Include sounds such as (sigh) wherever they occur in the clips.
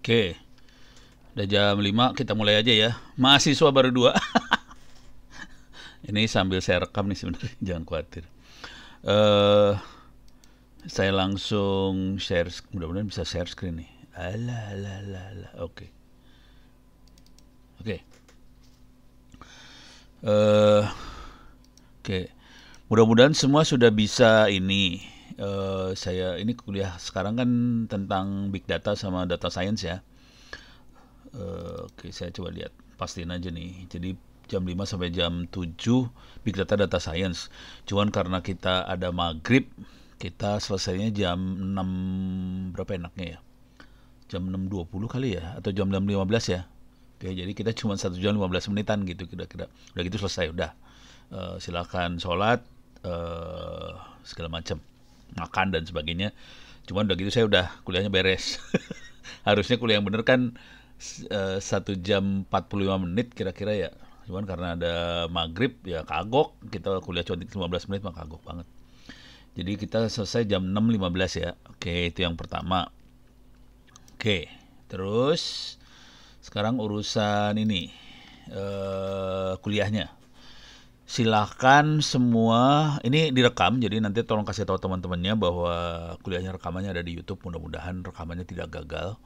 Oke. Udah jam 5, kita mulai aja ya. Mahasiswa baru dua. (laughs) Ini sambil saya rekam nih sebenarnya, (laughs) jangan khawatir. Uh, saya langsung share, mudah-mudahan bisa share screen nih. Alah, alah, alah, alah. Oke. Oke. Eh Oke. Mudah-mudahan semua sudah bisa ini uh, saya ini kuliah sekarang kan tentang big data sama data science ya. Uh, Oke, okay, saya coba lihat pastiin aja nih. Jadi jam 5 sampai jam 7 big data data science. Cuman karena kita ada maghrib, kita selesainya jam 6 berapa enaknya ya? Jam 6.20 kali ya atau jam 6.15 ya? Oke, jadi kita cuma satu jam 15 menitan gitu kira-kira. Udah gitu selesai, udah. Uh, silakan sholat uh, segala macam makan dan sebagainya cuman udah gitu saya udah kuliahnya beres (laughs) harusnya kuliah yang bener kan eh, satu jam 45 menit kira-kira ya cuman karena ada maghrib ya kagok kita kuliah cuma 15 menit mah kagok banget jadi kita selesai jam 6.15 ya oke itu yang pertama oke terus sekarang urusan ini uh, kuliahnya silahkan semua ini direkam jadi nanti tolong kasih tahu teman-temannya bahwa kuliahnya rekamannya ada di YouTube mudah-mudahan rekamannya tidak gagal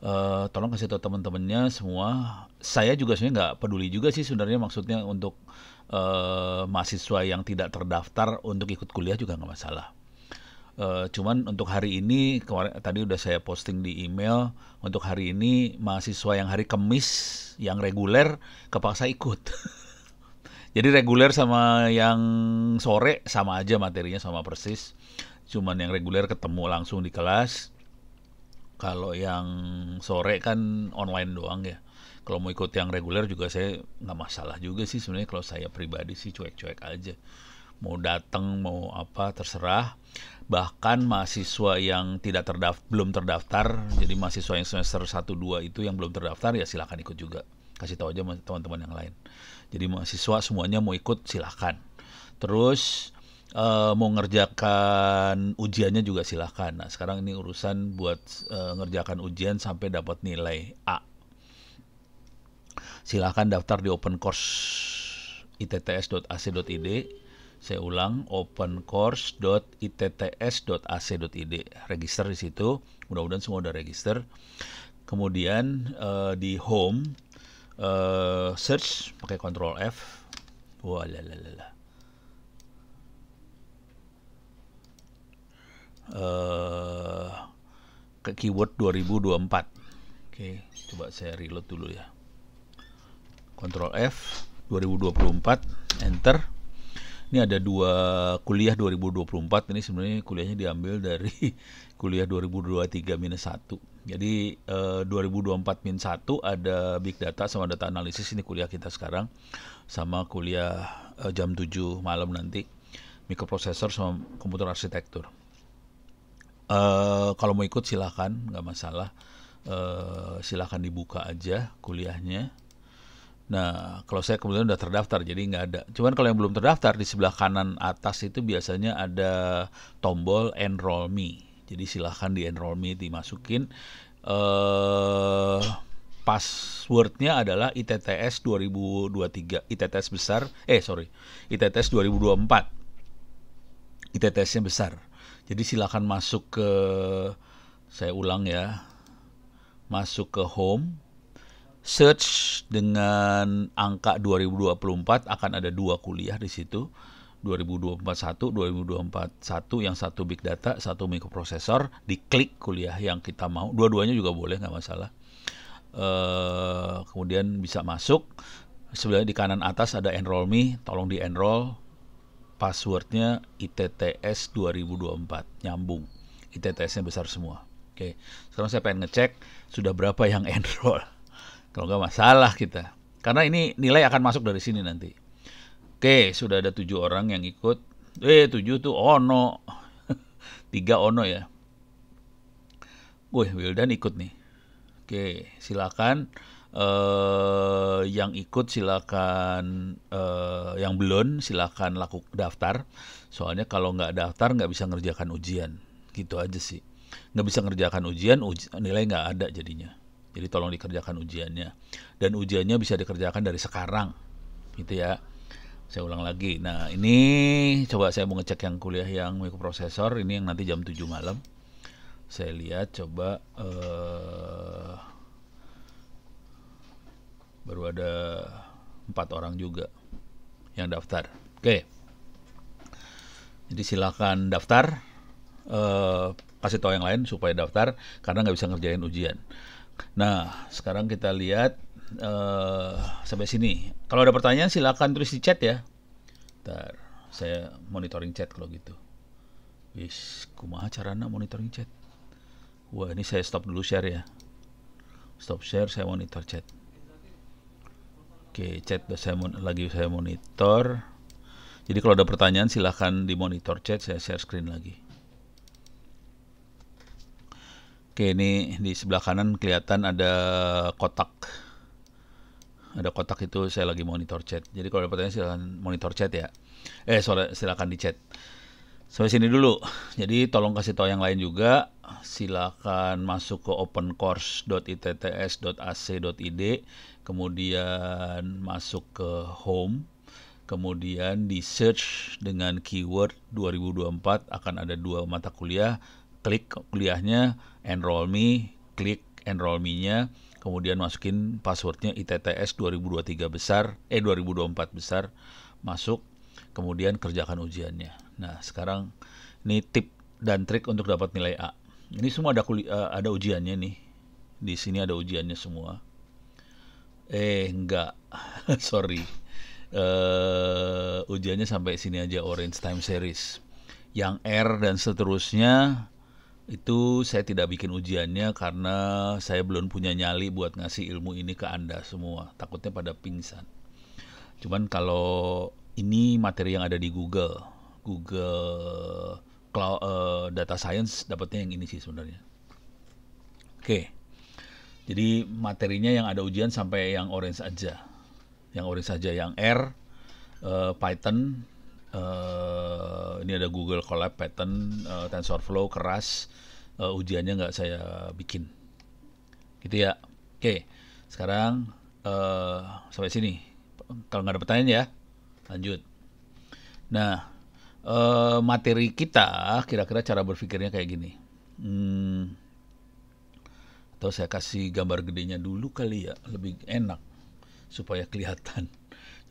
uh, tolong kasih tahu teman-temannya semua saya juga sebenarnya nggak peduli juga sih sebenarnya maksudnya untuk uh, mahasiswa yang tidak terdaftar untuk ikut kuliah juga nggak masalah Uh, cuman untuk hari ini kemarin tadi udah saya posting di email untuk hari ini mahasiswa yang hari kemis yang reguler kepaksa ikut (laughs) Jadi reguler sama yang sore sama aja materinya sama persis. Cuman yang reguler ketemu langsung di kelas. Kalau yang sore kan online doang ya. Kalau mau ikut yang reguler juga saya nggak masalah juga sih sebenarnya kalau saya pribadi sih cuek-cuek aja. Mau datang mau apa terserah. Bahkan mahasiswa yang tidak terdaftar belum terdaftar, jadi mahasiswa yang semester 1 2 itu yang belum terdaftar ya silahkan ikut juga kasih tahu aja teman-teman yang lain jadi mahasiswa semuanya mau ikut silahkan terus uh, mau ngerjakan ujiannya juga silahkan nah sekarang ini urusan buat uh, ngerjakan ujian sampai dapat nilai A silahkan daftar di open course itts.ac.id saya ulang opencourse.itts.ac.id register di situ mudah-mudahan semua udah register kemudian eh, di home Eh, search pakai Control F. Walalala. Eh, ke keyword 2024. Oke, okay, coba saya reload dulu ya. Control F 2024 enter. Ini ada dua kuliah 2024 ini sebenarnya kuliahnya diambil dari (laughs) kuliah 2023 minus 1 jadi eh, 2024 min 1 ada big data sama data analisis ini kuliah kita sekarang sama kuliah eh, jam 7 malam nanti mikroprosesor sama komputer arsitektur. Eh, kalau mau ikut silahkan nggak masalah. Eh, silahkan dibuka aja kuliahnya. Nah, kalau saya kemudian udah terdaftar, jadi nggak ada. Cuman kalau yang belum terdaftar di sebelah kanan atas itu biasanya ada tombol enroll me. Jadi silahkan di enroll me dimasukin uh, passwordnya adalah ITTS 2023 ITTS besar eh sorry ITTS 2024 ittsnya besar jadi silahkan masuk ke saya ulang ya masuk ke home search dengan angka 2024 akan ada dua kuliah di situ 2021, satu yang satu big data, satu microprocessor, diklik kuliah yang kita mau. Dua-duanya juga boleh nggak masalah. Uh, kemudian bisa masuk. Sebenarnya di kanan atas ada enroll me, tolong di enroll. Passwordnya ITTS 2024, nyambung. ittsnya besar semua. Oke, sekarang saya pengen ngecek sudah berapa yang (laughs) enroll. Kalau nggak masalah kita. Karena ini nilai akan masuk dari sini nanti. Oke, sudah ada tujuh orang yang ikut. Eh, tujuh tuh Ono. (laughs) Tiga Ono ya. Wih, Wildan ikut nih. Oke, silakan eh, yang ikut silakan eh, yang belum silakan laku daftar. Soalnya kalau nggak daftar nggak bisa ngerjakan ujian. Gitu aja sih. Nggak bisa ngerjakan ujian, uji, nilai nggak ada jadinya. Jadi tolong dikerjakan ujiannya. Dan ujiannya bisa dikerjakan dari sekarang. Gitu ya. Saya ulang lagi. Nah, ini coba saya mau ngecek yang kuliah yang mikroprosesor ini yang nanti jam 7 malam. Saya lihat coba uh, baru ada empat orang juga yang daftar. Oke. Okay. Jadi silakan daftar uh, kasih tahu yang lain supaya daftar karena nggak bisa ngerjain ujian. Nah, sekarang kita lihat Eh, sampai sini. Kalau ada pertanyaan silakan tulis di chat ya. Ntar saya monitoring chat kalau gitu. Wis, kumaha carana monitoring chat? Wah, ini saya stop dulu share ya. Stop share, saya monitor chat. Oke, chat saya lagi saya monitor. Jadi kalau ada pertanyaan silahkan di monitor chat, saya share screen lagi. Oke, ini di sebelah kanan kelihatan ada kotak ada kotak itu saya lagi monitor chat. Jadi kalau ada pertanyaan silakan monitor chat ya. Eh sore silakan di chat. Sampai sini dulu. Jadi tolong kasih tahu yang lain juga. Silakan masuk ke opencourse.itts.ac.id, kemudian masuk ke home, kemudian di search dengan keyword 2024 akan ada dua mata kuliah. Klik kuliahnya, enroll me, klik enroll me-nya kemudian masukin passwordnya ITTS 2023 besar, eh 2024 besar, masuk, kemudian kerjakan ujiannya. Nah sekarang ini tip dan trik untuk dapat nilai A. Ini semua ada eh, ada ujiannya nih. Di sini ada ujiannya semua. Eh enggak, (laughs) sorry. Uh, ujiannya sampai sini aja Orange Time Series. Yang R dan seterusnya itu saya tidak bikin ujiannya karena saya belum punya nyali buat ngasih ilmu ini ke Anda semua. Takutnya pada pingsan. Cuman kalau ini materi yang ada di Google, Google Cloud, uh, Data Science dapatnya yang ini sih sebenarnya. Oke. Jadi materinya yang ada ujian sampai yang orange aja. Yang orange saja yang R, uh, Python, Uh, ini ada Google Collab Pattern, uh, TensorFlow keras, uh, ujiannya nggak saya bikin. Gitu ya. Oke, sekarang uh, sampai sini. Kalau nggak ada pertanyaan ya, lanjut. Nah, uh, materi kita kira-kira cara berpikirnya kayak gini. Hmm, atau saya kasih gambar gedenya dulu kali ya, lebih enak supaya kelihatan.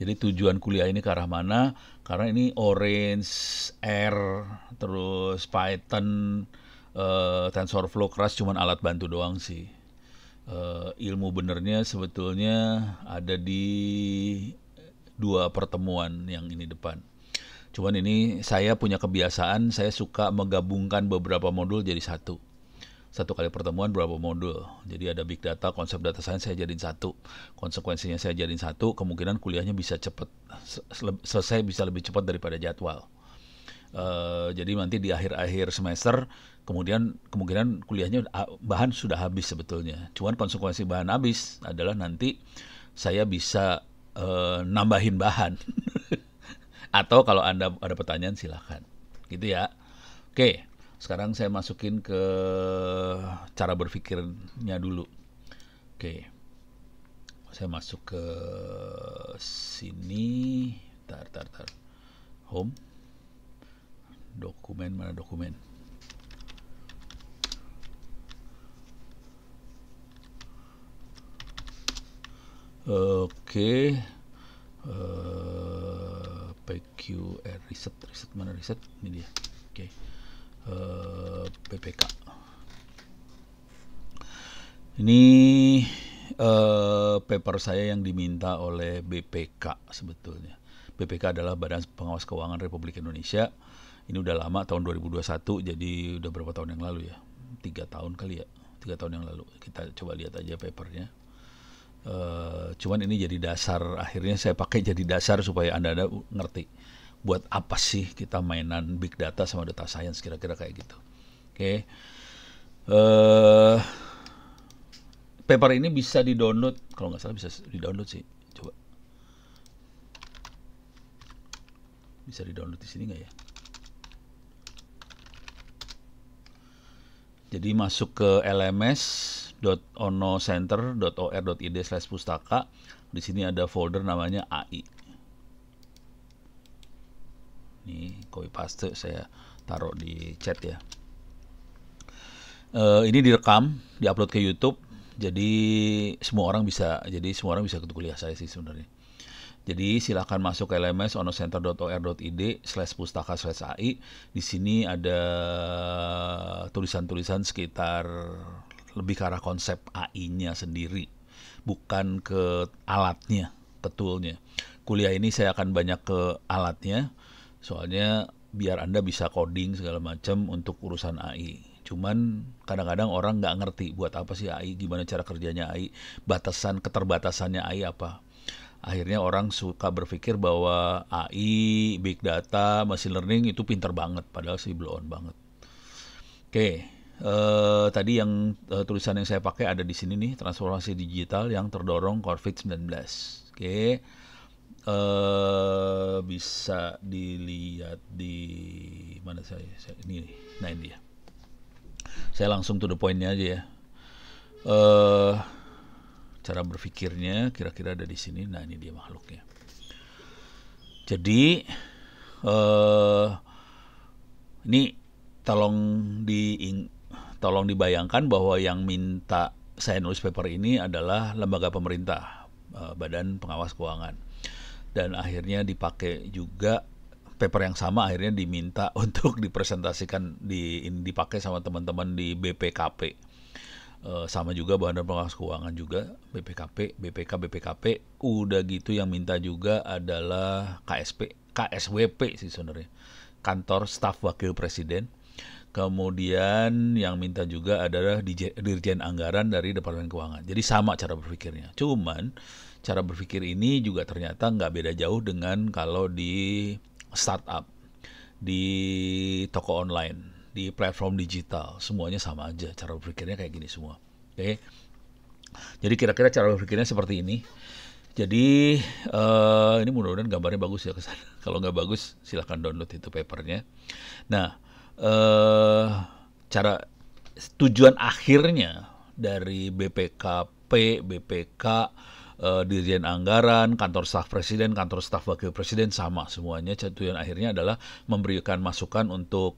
Jadi tujuan kuliah ini ke arah mana? Karena ini Orange, R, terus Python, uh, TensorFlow keras cuman alat bantu doang sih. Uh, ilmu benernya sebetulnya ada di dua pertemuan yang ini depan. Cuman ini saya punya kebiasaan, saya suka menggabungkan beberapa modul jadi satu satu kali pertemuan berapa modul. Jadi ada big data, konsep data science saya jadiin satu. Konsekuensinya saya jadiin satu, kemungkinan kuliahnya bisa cepat selesai bisa lebih cepat daripada jadwal. Uh, jadi nanti di akhir-akhir semester kemudian kemungkinan kuliahnya bahan sudah habis sebetulnya. Cuman konsekuensi bahan habis adalah nanti saya bisa uh, nambahin bahan. (laughs) Atau kalau Anda ada pertanyaan silahkan. Gitu ya. Oke. Okay. Sekarang saya masukin ke cara berpikirnya dulu. Oke. Okay. Saya masuk ke sini. Tar tar tar. Home. Dokumen mana dokumen? Oke. Okay. Uh, eh, PQR reset reset mana reset? Ini dia. Oke. Okay. Eh, PPK ini eh, paper saya yang diminta oleh BPK sebetulnya BPK adalah Badan Pengawas Keuangan Republik Indonesia ini udah lama tahun 2021 jadi udah berapa tahun yang lalu ya tiga tahun kali ya tiga tahun yang lalu kita coba lihat aja papernya uh, cuman ini jadi dasar akhirnya saya pakai jadi dasar supaya anda anda ngerti buat apa sih kita mainan big data sama data science kira-kira kayak gitu. Oke. Okay. Uh, eh, paper ini bisa di-download kalau nggak salah bisa di-download sih. Coba. Bisa di-download di sini nggak ya? Jadi masuk ke lms.onocenter.or.id/pustaka. Di sini ada folder namanya AI. Ini copy paste saya taruh di chat ya. Uh, ini direkam, diupload ke YouTube. Jadi semua orang bisa, jadi semua orang bisa ikut kuliah saya sih sebenarnya. Jadi silahkan masuk ke LMS onocenter.or.id slash pustaka slash AI. Di sini ada tulisan-tulisan sekitar lebih ke arah konsep AI-nya sendiri. Bukan ke alatnya, ke toolnya. Kuliah ini saya akan banyak ke alatnya. Soalnya biar Anda bisa coding segala macam untuk urusan AI. Cuman kadang-kadang orang nggak ngerti buat apa sih AI, gimana cara kerjanya AI, batasan keterbatasannya AI apa. Akhirnya orang suka berpikir bahwa AI, big data, machine learning itu pinter banget, padahal sih belum banget. Oke, okay. Uh, eh, tadi yang uh, tulisan yang saya pakai ada di sini nih transformasi digital yang terdorong COVID-19. Oke. Okay. Eh, bisa dilihat di mana saya, saya ini nah ini dia saya langsung to the pointnya aja ya uh, cara berpikirnya kira-kira ada di sini nah ini dia makhluknya jadi uh, ini tolong di tolong dibayangkan bahwa yang minta saya nulis paper ini adalah lembaga pemerintah badan pengawas keuangan dan akhirnya dipakai juga paper yang sama akhirnya diminta (laughs) untuk dipresentasikan di dipakai sama teman-teman di BPKP e, eh, sama juga bahan dan pengawas keuangan juga BPKP BPK BPKP udah gitu yang minta juga adalah KSP KSWP sih sebenarnya kantor staf wakil presiden kemudian yang minta juga adalah Dirjen Anggaran dari Departemen Keuangan jadi sama cara berpikirnya cuman cara berpikir ini juga ternyata nggak beda jauh dengan kalau di startup, di toko online, di platform digital, semuanya sama aja cara berpikirnya kayak gini semua. Oke. Okay? Jadi kira-kira cara berpikirnya seperti ini. Jadi uh, ini mudah-mudahan gambarnya bagus ya kesana. (laughs) Kalau nggak bagus silahkan download itu papernya. Nah uh, cara tujuan akhirnya dari BPKP, BPK, uh, Dirjen Anggaran, kantor staf presiden, kantor staf wakil presiden sama semuanya. Tujuan akhirnya adalah memberikan masukan untuk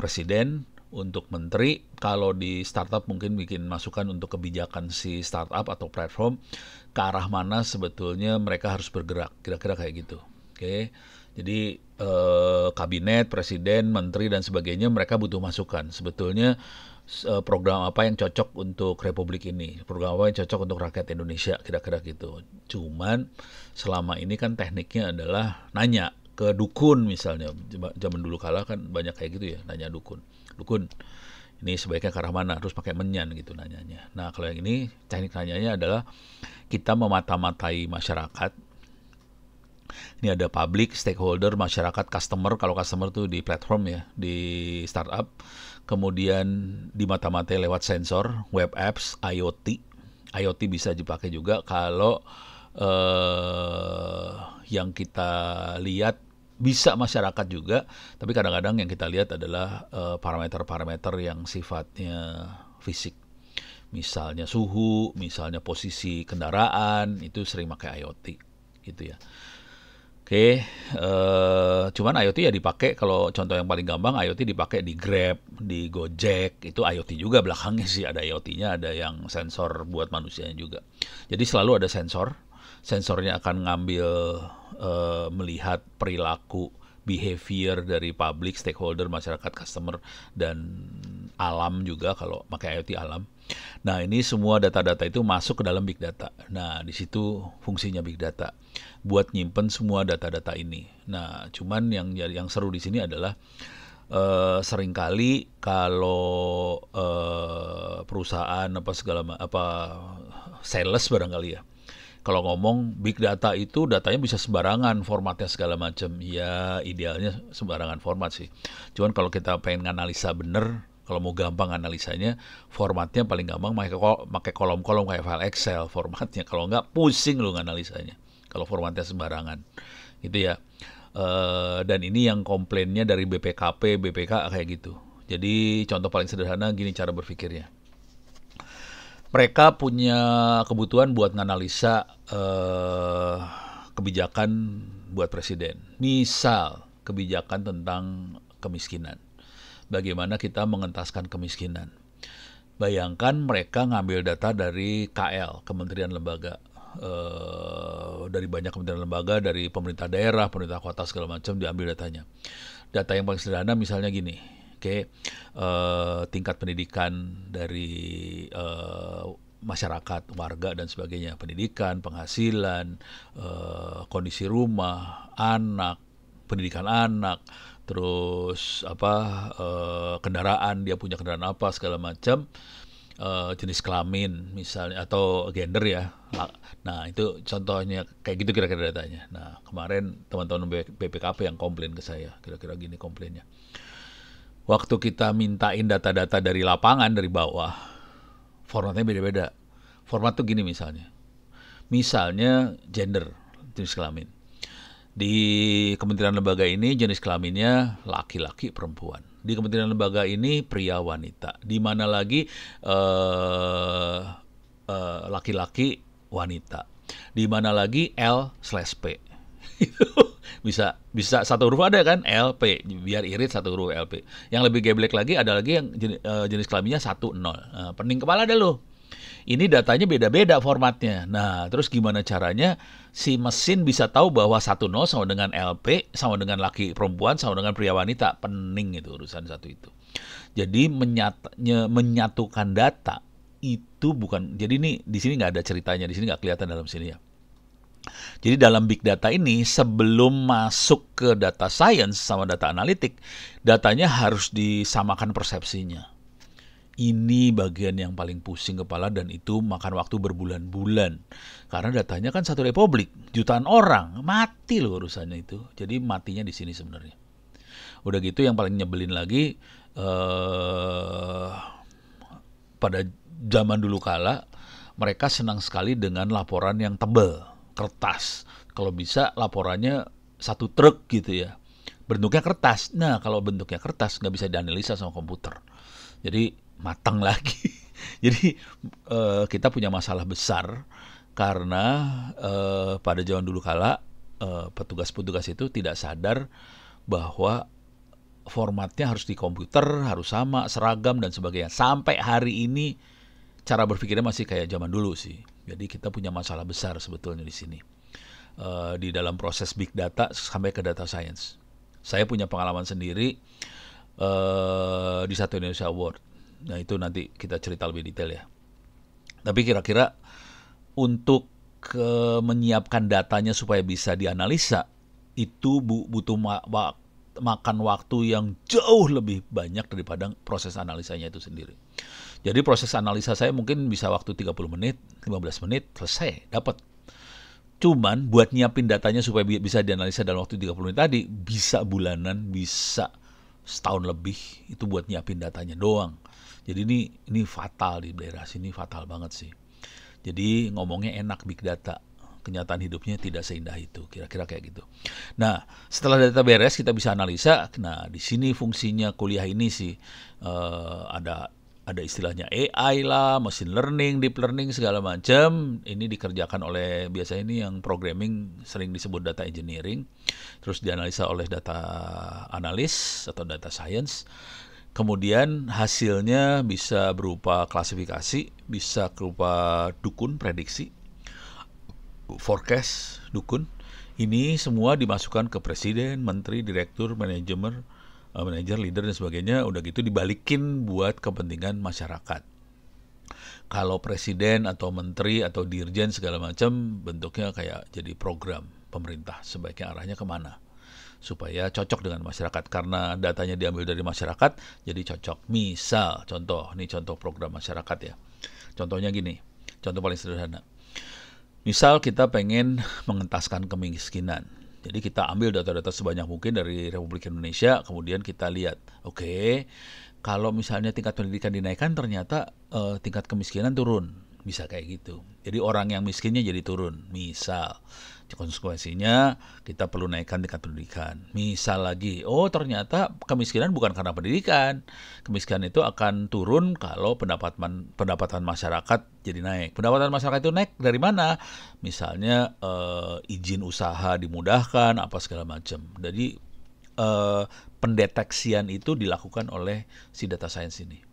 presiden, untuk menteri. Kalau di startup mungkin bikin masukan untuk kebijakan si startup atau platform ke arah mana sebetulnya mereka harus bergerak. Kira-kira kayak gitu. Oke. Jadi eh, kabinet, presiden, menteri dan sebagainya mereka butuh masukan. Sebetulnya Eh, program apa yang cocok untuk republik ini, program apa yang cocok untuk rakyat Indonesia, kira-kira gitu. Cuman selama ini kan tekniknya adalah nanya ke dukun misalnya. Zaman dulu kala kan banyak kayak gitu ya, nanya dukun. Dukun, ini sebaiknya ke arah mana? Terus pakai menyan gitu nanyanya. Nah kalau yang ini teknik nanyanya adalah kita memata-matai masyarakat. Ini ada public, stakeholder, masyarakat, customer. Kalau customer tuh di platform ya, di startup kemudian di mata-mata lewat sensor, web apps, IoT. IoT bisa dipakai juga kalau eh, yang kita lihat bisa masyarakat juga, tapi kadang-kadang yang kita lihat adalah eh, parameter-parameter eh, yang sifatnya fisik. Misalnya suhu, misalnya posisi kendaraan, itu sering pakai IoT gitu ya. Oke, okay. uh, eh, cuman IoT ya dipakai kalau contoh yang paling gampang IoT dipakai di Grab, di Gojek, itu IoT juga belakangnya sih ada IoT-nya, ada yang sensor buat manusianya juga. Jadi selalu ada sensor, sensornya akan ngambil uh, melihat perilaku behavior dari public stakeholder masyarakat customer dan alam juga kalau pakai IoT alam Nah, ini semua data-data itu masuk ke dalam big data. Nah, di situ fungsinya big data buat nyimpen semua data-data ini. Nah, cuman yang yang seru di sini adalah Uh, seringkali kalau uh, perusahaan apa segala apa sales barangkali ya kalau ngomong big data itu datanya bisa sembarangan formatnya segala macam ya idealnya sembarangan format sih cuman kalau kita pengen analisa bener kalau mau gampang analisanya formatnya paling gampang pakai kolom-kolom kayak file Excel formatnya kalau nggak pusing lu analisanya kalau formatnya sembarangan gitu ya Uh, dan ini yang komplainnya dari BPKP, BPK kayak gitu. Jadi contoh paling sederhana gini cara berpikirnya. Mereka punya kebutuhan buat menganalisa uh, eh, kebijakan buat presiden. Misal kebijakan tentang kemiskinan bagaimana kita mengentaskan kemiskinan. Bayangkan mereka ngambil data dari KL, Kementerian Lembaga Uh, dari banyak kementerian lembaga, dari pemerintah daerah, pemerintah kota segala macam diambil datanya. Data yang paling sederhana misalnya gini, oke, okay, uh, eh, tingkat pendidikan dari uh, masyarakat, warga dan sebagainya, pendidikan, penghasilan, kondisi rumah, anak, pendidikan anak, terus apa uh, kendaraan dia punya kendaraan apa segala macam uh, jenis kelamin misalnya atau gender ya ah, nah itu contohnya kayak gitu kira-kira datanya nah kemarin teman-teman BPKP yang komplain ke saya kira-kira gini komplainnya waktu kita mintain data-data dari lapangan dari bawah formatnya beda-beda format tuh gini misalnya misalnya gender jenis kelamin di kementerian lembaga ini jenis kelaminnya laki-laki perempuan. Di kementerian lembaga ini pria wanita. Di mana lagi eh, eh, laki-laki uh, uh, wanita. Di mana lagi L slash P. (laughs) bisa bisa satu huruf ada kan L P biar irit satu huruf L P. yang lebih geblek lagi ada lagi yang jenis, eh, jenis kelaminnya satu nol uh, pening kepala ada loh ini datanya beda-beda formatnya. Nah, terus gimana caranya si mesin bisa tahu bahwa satu nol sama dengan LP, sama dengan laki perempuan, sama dengan pria wanita? Pening itu urusan satu itu. Jadi menyat, menyatukan data itu bukan. Jadi ini di sini nggak ada ceritanya, di sini nggak kelihatan dalam sini ya. Jadi dalam big data ini sebelum masuk ke data science sama data analitik, datanya harus disamakan persepsinya ini bagian yang paling pusing kepala dan itu makan waktu berbulan-bulan. Karena datanya kan satu republik, jutaan orang, mati loh urusannya itu. Jadi matinya di sini sebenarnya. Udah gitu yang paling nyebelin lagi eh pada zaman dulu kala mereka senang sekali dengan laporan yang tebel, kertas. Kalau bisa laporannya satu truk gitu ya. Bentuknya kertas. Nah, kalau bentuknya kertas nggak bisa dianalisa sama komputer. Jadi matang lagi. (laughs) Jadi uh, kita punya masalah besar karena uh, pada zaman dulu kala uh, petugas-petugas itu tidak sadar bahwa formatnya harus di komputer, harus sama, seragam dan sebagainya. Sampai hari ini cara berpikirnya masih kayak zaman dulu sih. Jadi kita punya masalah besar sebetulnya di sini. Uh, di dalam proses big data sampai ke data science. Saya punya pengalaman sendiri uh, di satu Indonesia Award Nah itu nanti kita cerita lebih detail ya. Tapi kira-kira untuk ke menyiapkan datanya supaya bisa dianalisa itu bu butuh ma ma makan waktu yang jauh lebih banyak daripada proses analisanya itu sendiri. Jadi proses analisa saya mungkin bisa waktu 30 menit, 15 menit, selesai, dapat. Cuman buat nyiapin datanya supaya bisa dianalisa dalam waktu 30 menit tadi, bisa bulanan, bisa setahun lebih, itu buat nyiapin datanya doang. Jadi ini ini fatal di daerah sini fatal banget sih. Jadi ngomongnya enak big data, kenyataan hidupnya tidak seindah itu, kira-kira kayak gitu. Nah, setelah data beres kita bisa analisa. Nah, di sini fungsinya kuliah ini sih uh, ada ada istilahnya AI lah, machine learning, deep learning segala macam. Ini dikerjakan oleh biasanya ini yang programming sering disebut data engineering, terus dianalisa oleh data analis atau data science. Kemudian hasilnya bisa berupa klasifikasi, bisa berupa dukun prediksi, forecast dukun. Ini semua dimasukkan ke presiden, menteri, direktur, manajemen, eh, manajer, leader dan sebagainya. Udah gitu dibalikin buat kepentingan masyarakat. Kalau presiden atau menteri atau dirjen segala macam bentuknya kayak jadi program pemerintah sebaiknya arahnya kemana supaya cocok dengan masyarakat karena datanya diambil dari masyarakat jadi cocok. Misal contoh, ini contoh program masyarakat ya. Contohnya gini, contoh paling sederhana. Misal kita pengen mengentaskan kemiskinan. Jadi kita ambil data-data sebanyak mungkin dari Republik Indonesia, kemudian kita lihat, oke, okay, kalau misalnya tingkat pendidikan dinaikkan, ternyata eh, tingkat kemiskinan turun, bisa kayak gitu. Jadi orang yang miskinnya jadi turun, misal konsekuensinya kita perlu naikkan tingkat pendidikan. Misal lagi, oh ternyata kemiskinan bukan karena pendidikan. Kemiskinan itu akan turun kalau pendapatan pendapatan masyarakat jadi naik. Pendapatan masyarakat itu naik dari mana? Misalnya eh, izin usaha dimudahkan, apa segala macam. Jadi eh, pendeteksian itu dilakukan oleh si data science ini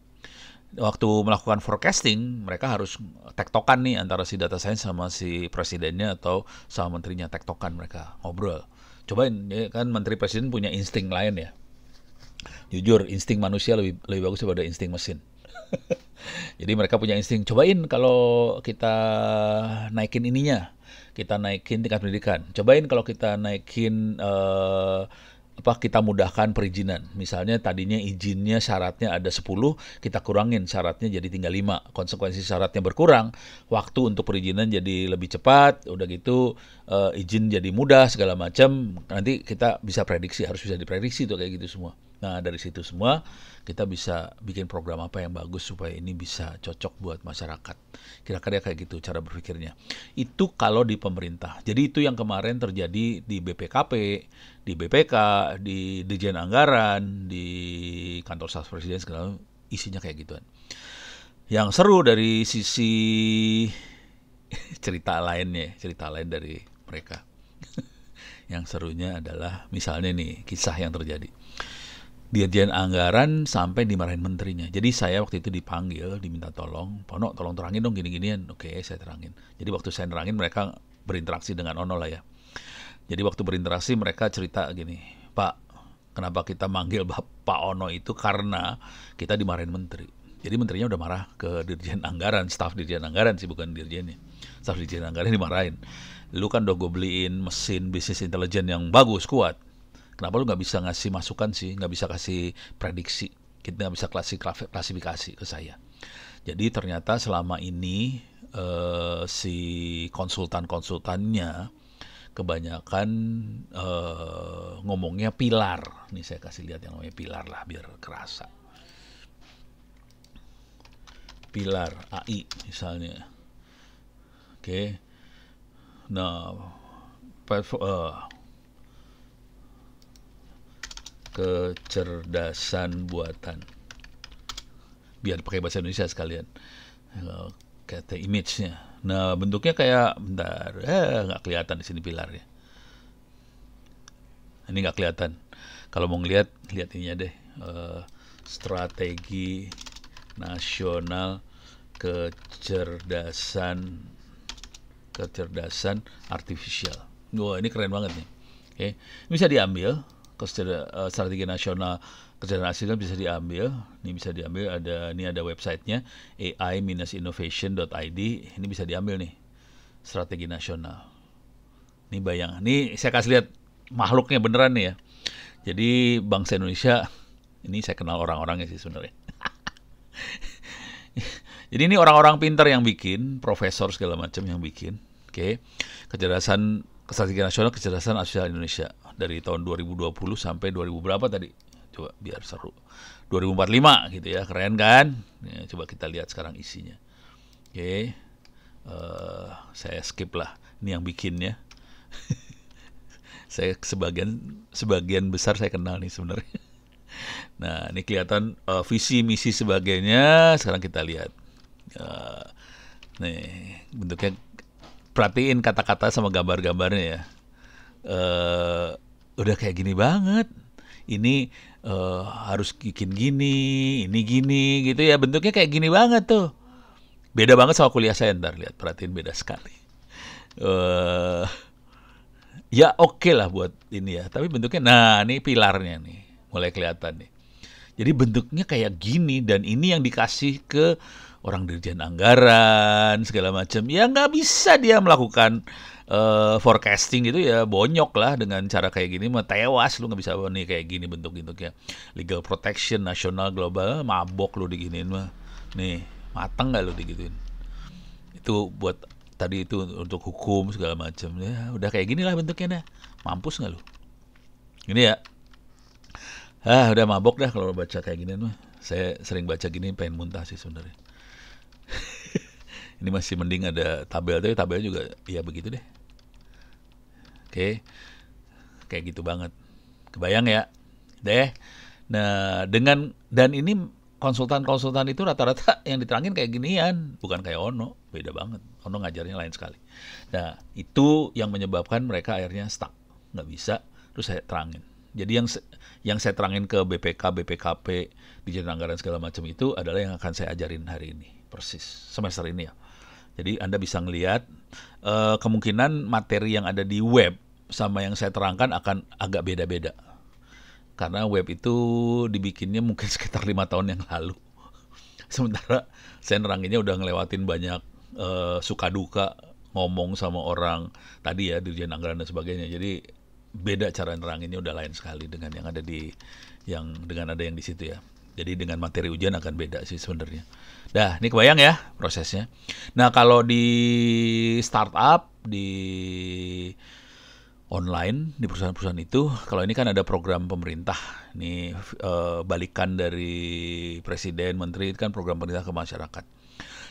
waktu melakukan forecasting mereka harus tektokan nih antara si data science sama si presidennya atau sama menterinya tektokan mereka ngobrol cobain ya kan menteri presiden punya insting lain ya jujur insting manusia lebih lebih bagus daripada insting mesin (laughs) jadi mereka punya insting cobain kalau kita naikin ininya kita naikin tingkat pendidikan cobain kalau kita naikin uh, apa kita mudahkan perizinan. Misalnya tadinya izinnya syaratnya ada 10, kita kurangin syaratnya jadi tinggal 5. Konsekuensi syaratnya berkurang, waktu untuk perizinan jadi lebih cepat, udah gitu uh, izin jadi mudah segala macam nanti kita bisa prediksi harus bisa diprediksi tuh kayak gitu semua nah dari situ semua kita bisa bikin program apa yang bagus supaya ini bisa cocok buat masyarakat kira-kira kayak gitu cara berpikirnya itu kalau di pemerintah jadi itu yang kemarin terjadi di BPKP di BPK di Dijen Anggaran di kantor staf presiden segala isinya kayak gituan yang seru dari sisi (laughs) cerita lainnya cerita lain dari mereka. (laughs) yang serunya adalah misalnya nih kisah yang terjadi. Dirjen Anggaran sampai dimarahin menterinya. Jadi saya waktu itu dipanggil, diminta tolong, Pono tolong terangin dong gini-ginian. Oke, saya terangin. Jadi waktu saya terangin mereka berinteraksi dengan Ono lah ya. Jadi waktu berinteraksi mereka cerita gini, Pak, kenapa kita manggil bapak Ono itu karena kita dimarahin menteri. Jadi menterinya udah marah ke Dirjen Anggaran, staff Dirjen Anggaran sih bukan Dirjennya. staff Dirjen Anggaran dimarahin lu kan udah gue beliin mesin bisnis intelijen yang bagus kuat kenapa lu nggak bisa ngasih masukan sih nggak bisa kasih prediksi kita nggak bisa klasifikasi ke saya jadi ternyata selama ini eh, si konsultan-konsultannya kebanyakan uh, ngomongnya pilar nih saya kasih lihat yang namanya pilar lah biar kerasa pilar AI misalnya oke okay nah kecerdasan buatan biar pakai bahasa Indonesia sekalian kata image-nya nah bentuknya kayak bentar eh nggak kelihatan di sini pilarnya ini nggak kelihatan kalau mau ngelihat lihat ini deh uh, strategi nasional kecerdasan kecerdasan artifisial. Wah, ini keren banget nih. Oke, bisa diambil ke eh, strategi nasional kecerdasan artifisial kan bisa diambil. Ini bisa diambil ada ini ada websitenya ai-innovation.id. Ini bisa diambil nih strategi nasional. Ini bayang. Ini saya kasih lihat makhluknya beneran nih ya. Jadi bangsa Indonesia ini saya kenal orang-orangnya sih sebenarnya. (laughs) Jadi ini orang-orang pintar yang bikin, profesor segala macam yang bikin. Oke. Okay. Kecerdasan Strategi Nasional Kecerdasan Sosial Indonesia dari tahun 2020 sampai 2000 berapa tadi? Coba biar seru. 2045 gitu ya. Keren kan? Ya, coba kita lihat sekarang isinya. Oke. Okay. Uh, eh, saya skip lah. Ini yang bikinnya. (laughs) saya sebagian sebagian besar saya kenal nih sebenarnya. Nah, ini kelihatan uh, visi misi sebagainya. Sekarang kita lihat. Uh, nih, bentuknya perhatiin kata-kata sama gambar-gambarnya ya. Uh, udah kayak gini banget. Ini uh, harus bikin gini, ini gini gitu ya. Bentuknya kayak gini banget tuh. Beda banget sama kuliah saya ntar lihat perhatiin beda sekali. Uh, ya oke okay lah buat ini ya. Tapi bentuknya nah ini pilarnya nih mulai kelihatan nih. Jadi bentuknya kayak gini dan ini yang dikasih ke orang dirjen anggaran segala macam ya nggak bisa dia melakukan uh, forecasting gitu ya bonyok lah dengan cara kayak gini mah tewas lu nggak bisa nih kayak gini bentuk-bentuknya legal protection nasional global mabok lu diginiin mah nih mateng nggak lu digituin itu buat tadi itu untuk hukum segala macam ya udah kayak gini lah bentuknya dah mampus nggak lu ini ya ah udah mabok dah kalau baca kayak gini mah saya sering baca gini pengen muntah sih sebenarnya (laughs) ini masih mending ada tabel tapi tabel juga ya begitu deh oke kayak gitu banget kebayang ya deh nah dengan dan ini konsultan-konsultan itu rata-rata (laughs) yang diterangin kayak ginian bukan kayak Ono beda banget Ono ngajarnya lain sekali nah itu yang menyebabkan mereka akhirnya stuck nggak bisa terus saya terangin jadi yang yang saya terangin ke BPK BPKP di anggaran segala macam itu adalah yang akan saya ajarin hari ini persis semester ini ya. Jadi Anda bisa melihat uh, eh, kemungkinan materi yang ada di web sama yang saya terangkan akan agak beda-beda. Karena web itu dibikinnya mungkin (laughs) sekitar lima tahun yang lalu. Sementara saya neranginnya udah ngelewatin banyak uh, suka duka ngomong sama orang tadi ya dirjen anggaran dan sebagainya. Jadi beda cara neranginnya udah lain sekali dengan yang ada di yang dengan ada yang di situ ya. Jadi dengan materi ujian akan beda sih sebenarnya. Dah, ini kebayang ya prosesnya. Nah, kalau di startup di online di perusahaan-perusahaan itu, kalau ini kan ada program pemerintah. Ini e, balikan dari presiden, menteri itu kan program pemerintah ke masyarakat.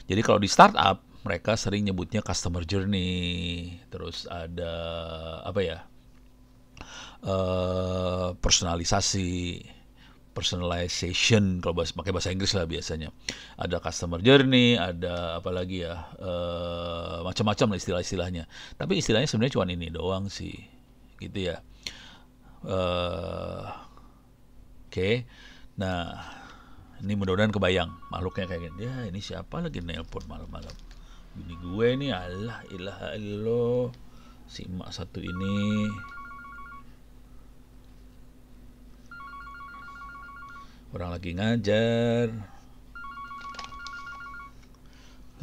Jadi kalau di startup mereka sering nyebutnya customer journey, terus ada apa ya? Eh, personalisasi personalization kalau bahas, pakai bahasa Inggris lah biasanya. Ada customer journey, ada apa lagi ya uh, macam-macam lah istilah-istilahnya. Tapi istilahnya sebenarnya cuma ini doang sih, gitu ya. Uh, Oke, okay. nah ini mudah-mudahan kebayang makhluknya kayak gini. Ya ini siapa lagi nelpon malam-malam? ini gue nih, Allah ilah Allah si emak satu ini. orang lagi ngajar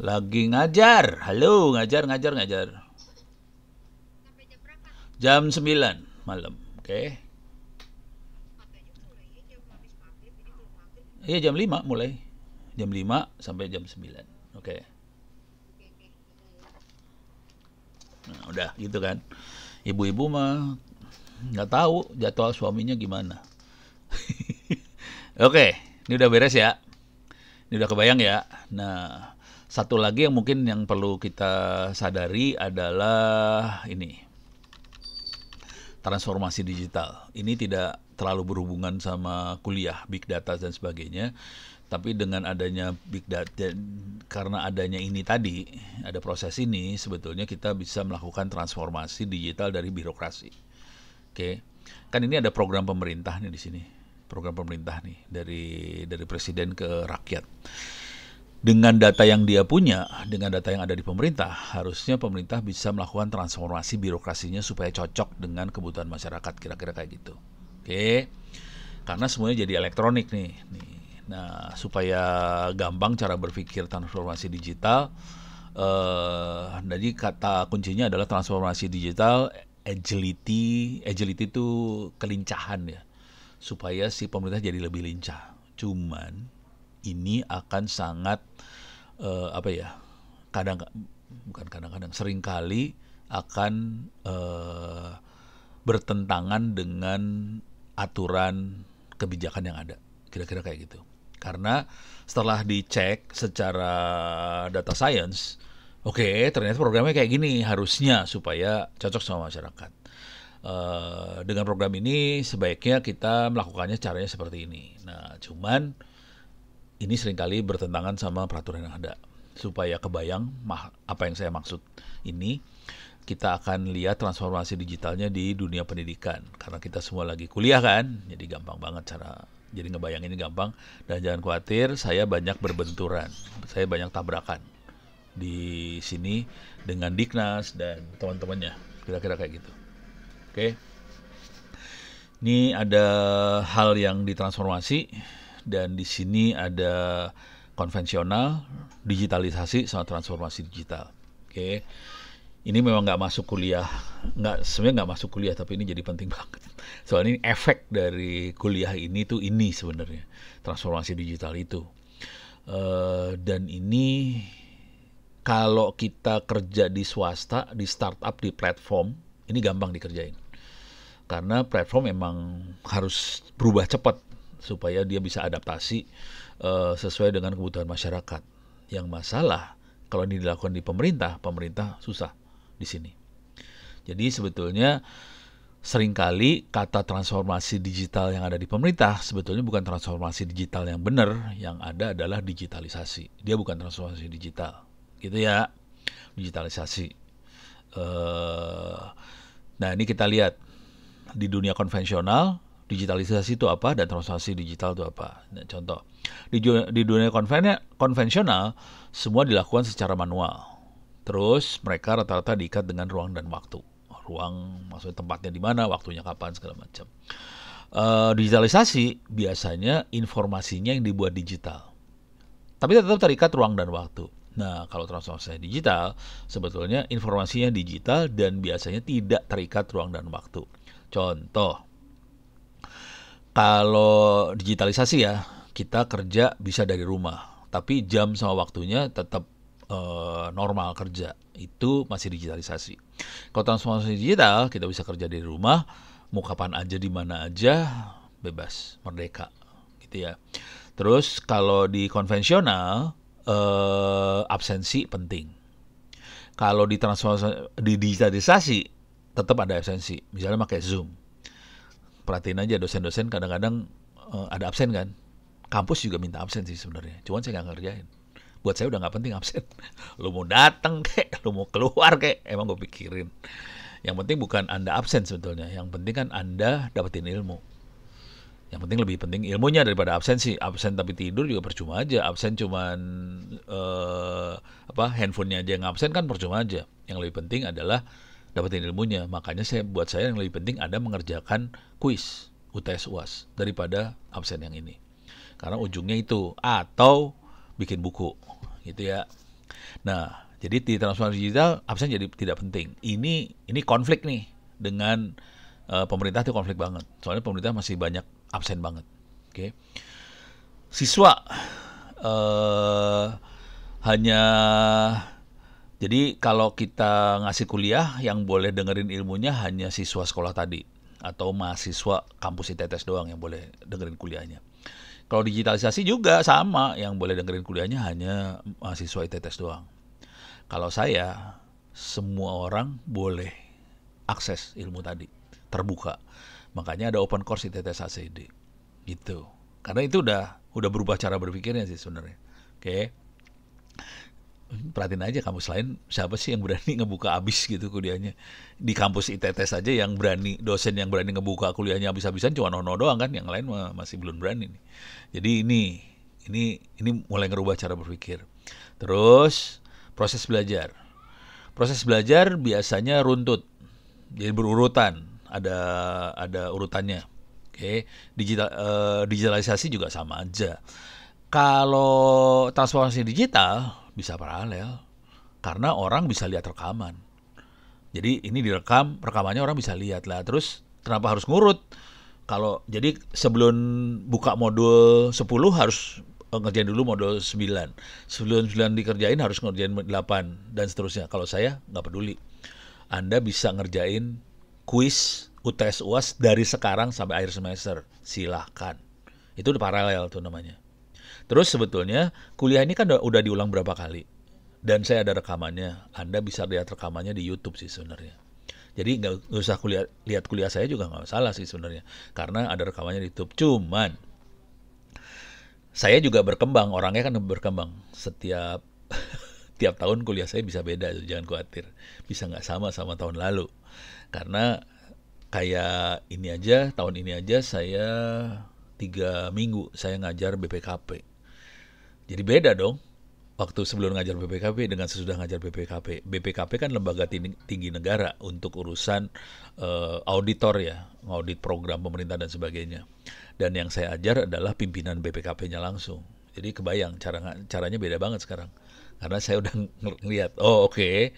lagi ngajar halo ngajar ngajar ngajar jam 9 malam oke okay. iya jam 5 mulai jam 5 sampai jam 9 oke okay. nah, udah gitu kan ibu-ibu mah nggak tahu jadwal suaminya gimana (laughs) Oke, ini udah beres ya. Ini udah kebayang ya. Nah, satu lagi yang mungkin yang perlu kita sadari adalah ini. Transformasi digital. Ini tidak terlalu berhubungan sama kuliah big data dan sebagainya. Tapi dengan adanya big data karena adanya ini tadi, ada proses ini sebetulnya kita bisa melakukan transformasi digital dari birokrasi. Oke. Kan ini ada program pemerintah nih di sini program pemerintah nih dari dari presiden ke rakyat. Dengan data yang dia punya, dengan data yang ada di pemerintah, harusnya pemerintah bisa melakukan transformasi birokrasinya supaya cocok dengan kebutuhan masyarakat kira-kira kayak gitu. Oke. Karena semuanya jadi elektronik nih. nih. Nah, supaya gampang cara berpikir transformasi digital eh jadi kata kuncinya adalah transformasi digital agility. Agility itu kelincahan ya supaya si pemerintah jadi lebih lincah. Cuman ini akan sangat uh, apa ya? kadang bukan kadang-kadang seringkali akan uh, bertentangan dengan aturan kebijakan yang ada. Kira-kira kayak gitu. Karena setelah dicek secara data science, oke, okay, ternyata programnya kayak gini harusnya supaya cocok sama masyarakat uh, dengan program ini sebaiknya kita melakukannya caranya seperti ini. Nah, cuman ini seringkali bertentangan sama peraturan yang ada. Supaya kebayang apa yang saya maksud ini, kita akan lihat transformasi digitalnya di dunia pendidikan. Karena kita semua lagi kuliah kan, jadi gampang banget cara jadi ini gampang dan jangan khawatir saya banyak berbenturan saya banyak tabrakan di sini dengan Diknas dan teman-temannya kira-kira kayak gitu Oke. Okay. Ini ada hal yang ditransformasi dan di sini ada konvensional, digitalisasi sama transformasi digital. Oke. Okay. Ini memang nggak masuk kuliah, nggak sebenarnya nggak masuk kuliah tapi ini jadi penting (laughs) banget. Soalnya ini efek dari kuliah ini tuh ini sebenarnya transformasi digital itu. Uh, dan ini kalau kita kerja di swasta, di startup, di platform, ini gampang dikerjain karena platform memang harus berubah cepat supaya dia bisa adaptasi uh, sesuai dengan kebutuhan masyarakat. Yang masalah kalau ini dilakukan di pemerintah, pemerintah susah di sini. Jadi sebetulnya seringkali kata transformasi digital yang ada di pemerintah sebetulnya bukan transformasi digital yang benar, yang ada adalah digitalisasi. Dia bukan transformasi digital. Gitu ya. Digitalisasi. Uh, nah, ini kita lihat di dunia konvensional digitalisasi itu apa dan transformasi digital itu apa. Nah, contoh di, di dunia konvensional semua dilakukan secara manual. Terus mereka rata-rata diikat dengan ruang dan waktu. Ruang maksudnya tempatnya di mana, waktunya kapan segala macam. Uh, digitalisasi biasanya informasinya yang dibuat digital. Tapi tetap terikat ruang dan waktu. Nah, kalau transformasi digital, sebetulnya informasinya digital dan biasanya tidak terikat ruang dan waktu. Contoh, kalau digitalisasi ya, kita kerja bisa dari rumah, tapi jam sama waktunya tetap eh, normal kerja. Itu masih digitalisasi. Kalau transformasi digital, kita bisa kerja dari rumah, mau kapan aja, di mana aja, bebas, merdeka, gitu ya. Terus kalau di konvensional, eh, absensi penting. Kalau di transformasi di digitalisasi tetap ada absensi. Misalnya pakai Zoom. Perhatiin aja dosen-dosen kadang-kadang uh, ada absen kan. Kampus juga minta absen sih sebenarnya. Cuman saya nggak ngerjain. Buat saya udah nggak penting absen. (laughs) Lu mau dateng kek, lu mau keluar kek, emang gue pikirin. Yang penting bukan Anda absen sebetulnya. Yang penting kan Anda dapetin ilmu. Yang penting lebih penting ilmunya daripada absen sih. Absen tapi tidur juga percuma aja. Absen cuman uh, apa handphonenya aja yang absen kan percuma aja. Yang lebih penting adalah dapetin ilmunya. Makanya saya buat saya yang lebih penting Anda mengerjakan kuis UTS UAS daripada absen yang ini. Karena ujungnya itu atau bikin buku gitu ya. Nah, jadi di transformasi digital absen jadi tidak penting. Ini ini konflik nih dengan uh, pemerintah itu konflik banget. Soalnya pemerintah masih banyak absen banget. Oke. Okay. Siswa uh, hanya jadi kalau kita ngasih kuliah yang boleh dengerin ilmunya hanya siswa sekolah tadi atau mahasiswa kampus ITTS doang yang boleh dengerin kuliahnya. Kalau digitalisasi juga sama, yang boleh dengerin kuliahnya hanya mahasiswa ITTS doang. Kalau saya semua orang boleh akses ilmu tadi, terbuka. Makanya ada open course ITTS ACD. Gitu. Karena itu udah udah berubah cara berpikirnya sih sebenarnya. Oke. Okay perhatiin aja kampus lain siapa sih yang berani ngebuka abis gitu kuliahnya di kampus ITT saja yang berani dosen yang berani ngebuka kuliahnya abis-abisan cuma nono doang kan yang lain masih belum berani nih jadi ini ini ini mulai ngerubah cara berpikir terus proses belajar proses belajar biasanya runtut jadi berurutan ada ada urutannya oke digital uh, eh, digitalisasi juga sama aja kalau transformasi digital bisa paralel karena orang bisa lihat rekaman. Jadi ini direkam, rekamannya orang bisa lihat lah. Terus kenapa harus ngurut? Kalau jadi sebelum buka modul 10 harus eh, ngerjain dulu modul 9. Sebelum 9 dikerjain harus ngerjain 8 dan seterusnya. Kalau saya nggak peduli. Anda bisa ngerjain kuis UTS UAS dari sekarang sampai akhir semester. Silahkan. Itu paralel tuh namanya. Terus sebetulnya kuliah ini kan udah diulang berapa kali. Dan saya ada rekamannya. Anda bisa lihat rekamannya di YouTube sih sebenarnya. Jadi nggak usah kuliah, lihat kuliah saya juga nggak salah sih sebenarnya. Karena ada rekamannya di YouTube. Cuman saya juga berkembang. Orangnya kan berkembang. Setiap (laughs) tiap tahun kuliah saya bisa beda. Jangan khawatir. Bisa nggak sama sama tahun lalu. Karena kayak ini aja tahun ini aja saya tiga minggu saya ngajar BPKP jadi beda dong waktu sebelum ngajar BPKP dengan sesudah ngajar BPKP. BPKP kan lembaga tinggi negara untuk urusan uh, auditor ya, audit program pemerintah dan sebagainya. Dan yang saya ajar adalah pimpinan BPKP-nya langsung. Jadi kebayang cara caranya beda banget sekarang. Karena saya udah ngelihat, oh oke, okay,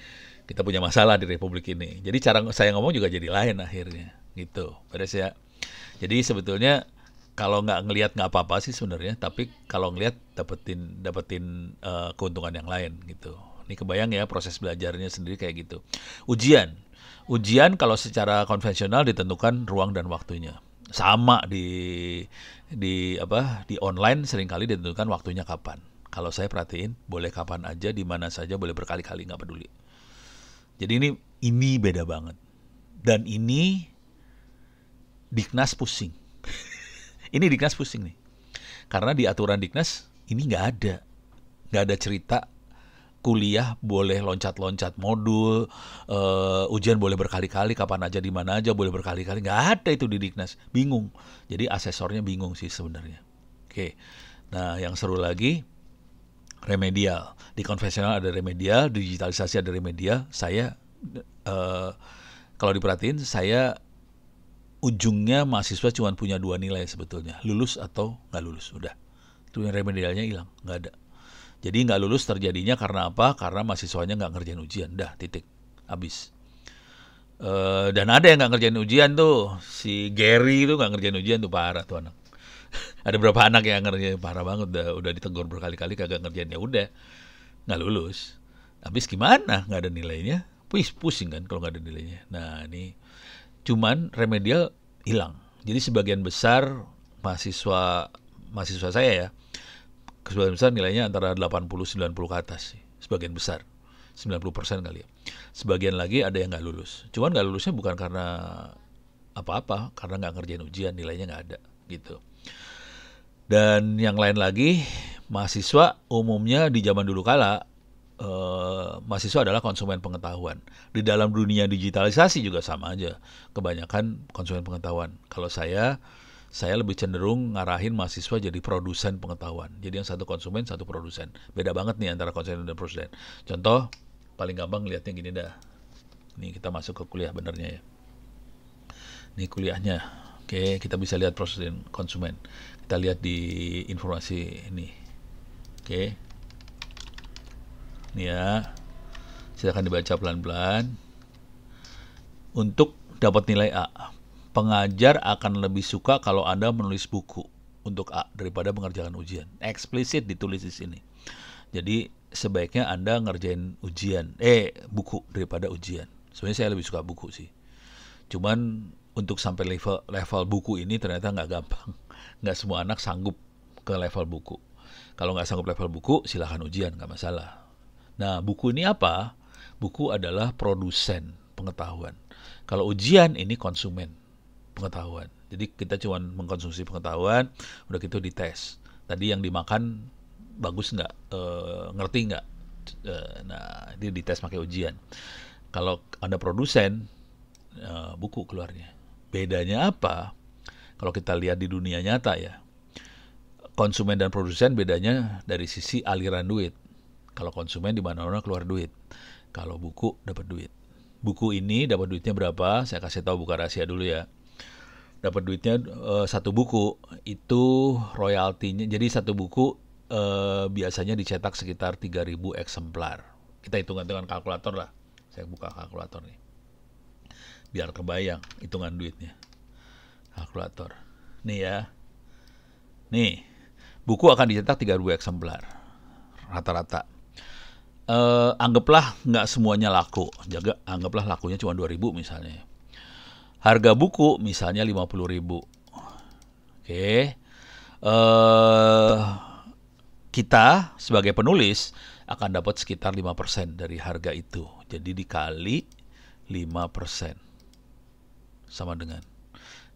kita punya masalah di republik ini. Jadi cara saya ngomong juga jadi lain akhirnya gitu. Pada saya jadi sebetulnya kalau nggak ngelihat nggak apa-apa sih sebenarnya tapi kalau ngelihat dapetin dapetin uh, keuntungan yang lain gitu ini kebayang ya proses belajarnya sendiri kayak gitu ujian ujian kalau secara konvensional ditentukan ruang dan waktunya sama di di apa di online seringkali ditentukan waktunya kapan kalau saya perhatiin boleh kapan aja di mana saja boleh berkali-kali nggak peduli jadi ini ini beda banget dan ini Dignas pusing ini Diknas pusing nih. Karena di aturan Diknas ini nggak ada. Nggak ada cerita kuliah boleh loncat-loncat modul, uh, ujian boleh berkali-kali, kapan aja di mana aja boleh berkali-kali, nggak ada itu di Diknas, bingung. Jadi asesornya bingung sih sebenarnya. Oke, nah yang seru lagi remedial di konvensional ada remedial, digitalisasi ada remedial. Saya uh, kalau diperhatiin saya ujungnya mahasiswa cuma punya dua nilai sebetulnya lulus atau nggak lulus udah itu yang remedialnya hilang nggak ada jadi nggak lulus terjadinya karena apa karena mahasiswanya nggak ngerjain ujian dah titik habis e, dan ada yang nggak ngerjain ujian tuh si Gary itu nggak ngerjain ujian tuh parah tuh anak (laughs) ada berapa anak yang ngerjain parah banget udah udah ditegur berkali-kali kagak ngerjain ya udah nggak lulus habis gimana nggak ada nilainya Puis pusing kan kalau nggak ada nilainya nah ini Cuman remedial hilang. Jadi sebagian besar mahasiswa mahasiswa saya ya, sebagian besar nilainya antara 80-90 ke atas sih. Sebagian besar. 90% kali ya. Sebagian lagi ada yang nggak lulus. Cuman nggak lulusnya bukan karena apa-apa, karena nggak ngerjain ujian, nilainya nggak ada gitu. Dan yang lain lagi, mahasiswa umumnya di zaman dulu kala Uh, mahasiswa adalah konsumen pengetahuan. Di dalam dunia digitalisasi juga sama aja. Kebanyakan konsumen pengetahuan. Kalau saya, saya lebih cenderung ngarahin mahasiswa jadi produsen pengetahuan. Jadi yang satu konsumen, satu produsen. Beda banget nih antara konsumen dan produsen. Contoh, paling gampang lihatnya gini dah. Ini kita masuk ke kuliah benernya ya. Ini kuliahnya. Oke, kita bisa lihat proses konsumen. Kita lihat di informasi ini. Oke, ya silahkan dibaca pelan-pelan untuk dapat nilai A pengajar akan lebih suka kalau Anda menulis buku untuk A daripada mengerjakan ujian eksplisit ditulis di sini jadi sebaiknya Anda ngerjain ujian eh buku daripada ujian sebenarnya saya lebih suka buku sih cuman untuk sampai level level buku ini ternyata nggak gampang (laughs) nggak semua anak sanggup ke level buku kalau nggak sanggup level buku silahkan ujian nggak masalah Nah, buku ini apa? Buku adalah produsen pengetahuan. Kalau ujian ini konsumen pengetahuan. Jadi kita cuma mengkonsumsi pengetahuan, udah gitu dites. Tadi yang dimakan bagus nggak, e, ngerti nggak? E, nah, ini dites pakai ujian. Kalau anda produsen, e, buku keluarnya. Bedanya apa? Kalau kita lihat di dunia nyata ya, konsumen dan produsen bedanya dari sisi aliran duit. Kalau konsumen di mana-mana keluar duit. Kalau buku dapat duit. Buku ini dapat duitnya berapa? Saya kasih tahu buka rahasia dulu ya. Dapat duitnya uh, satu buku itu royaltinya. Jadi satu buku uh, biasanya dicetak sekitar 3000 eksemplar. Kita hitungan dengan kalkulator lah. Saya buka kalkulator nih. Biar kebayang hitungan duitnya. Kalkulator. Nih ya. Nih, buku akan dicetak 3000 eksemplar rata-rata eh, anggaplah nggak semuanya laku. Jaga anggaplah lakunya cuma dua ribu misalnya. Harga buku misalnya 50.000. Oke. Okay. Eh kita sebagai penulis akan dapat sekitar lima persen dari harga itu. Jadi dikali lima persen sama dengan.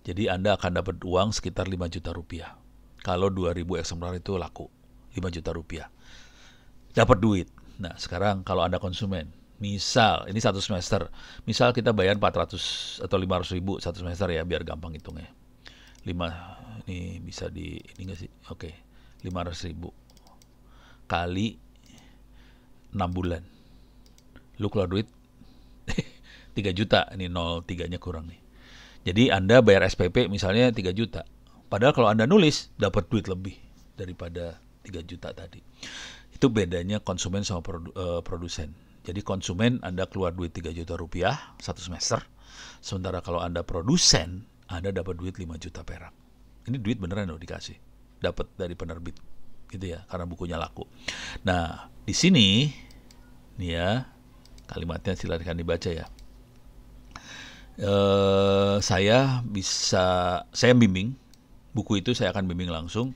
Jadi Anda akan dapat uang sekitar lima juta rupiah. Kalau dua 2000 eksemplar itu laku lima juta rupiah. Dapat duit. Nah, sekarang kalau Anda konsumen, misal ini satu semester, misal kita bayar 400 atau 500 ribu satu semester ya, biar gampang hitungnya. 5, ini bisa di, ini nggak sih? Oke, okay. 500 ribu kali 6 bulan. Lu keluar duit 3 (laughs) juta, ini 0,3-nya kurang nih. Jadi Anda bayar SPP misalnya 3 juta. Padahal kalau Anda nulis, dapat duit lebih daripada 3 juta tadi. Itu bedanya konsumen sama produ, uh, produsen. Jadi konsumen Anda keluar duit 3 juta rupiah satu semester, sementara kalau Anda produsen Anda dapat duit 5 juta perak. Ini duit beneran loh dikasih, dapat dari penerbit, gitu ya, karena bukunya laku. Nah di sini, nih ya kalimatnya silahkan dibaca ya. Uh, saya bisa saya bimbing buku itu saya akan bimbing langsung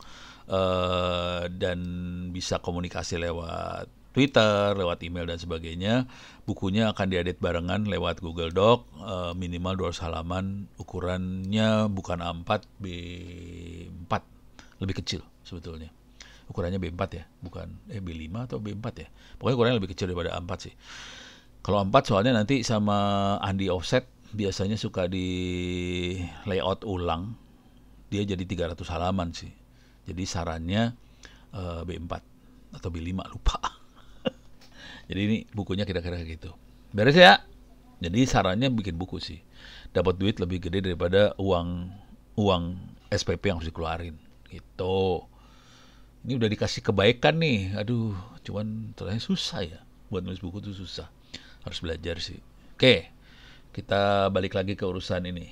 uh, dan bisa komunikasi lewat Twitter, lewat email dan sebagainya. Bukunya akan diedit barengan lewat Google Doc, uh, minimal 200 halaman, ukurannya bukan A4, B4, lebih kecil sebetulnya. Ukurannya B4 ya, bukan eh B5 atau B4 ya. Pokoknya ukurannya lebih kecil daripada A4 sih. Kalau A4 soalnya nanti sama Andi Offset biasanya suka di layout ulang. Dia jadi 300 halaman sih jadi sarannya eh, B4 atau B5 lupa. (laughs) Jadi ini bukunya kira-kira gitu. Beres ya? Jadi sarannya bikin buku sih. Dapat duit lebih gede daripada uang uang SPP yang harus dikeluarin gitu. Ini udah dikasih kebaikan nih. Aduh, cuman ternyata susah ya buat nulis buku tuh susah. Harus belajar sih. Oke. Kita balik lagi ke urusan ini.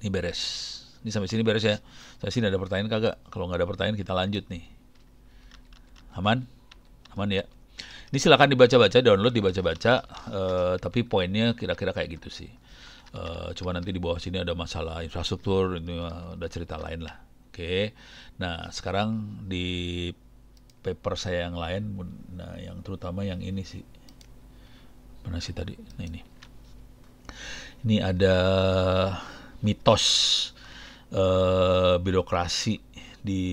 Ini beres. Ini sampai sini beres ya. Saya sini ada pertanyaan kagak? Kalau nggak ada pertanyaan kita lanjut nih. Aman? Aman ya? Ini silahkan dibaca-baca, download dibaca-baca, uh, tapi poinnya kira-kira kayak gitu sih. Uh, cuma nanti di bawah sini ada masalah infrastruktur, ini eh, ada cerita lain lah. Oke, okay. nah sekarang di paper saya yang lain, nah yang terutama yang ini sih, mana sih tadi? Nah ini, ini ada mitos uh, birokrasi di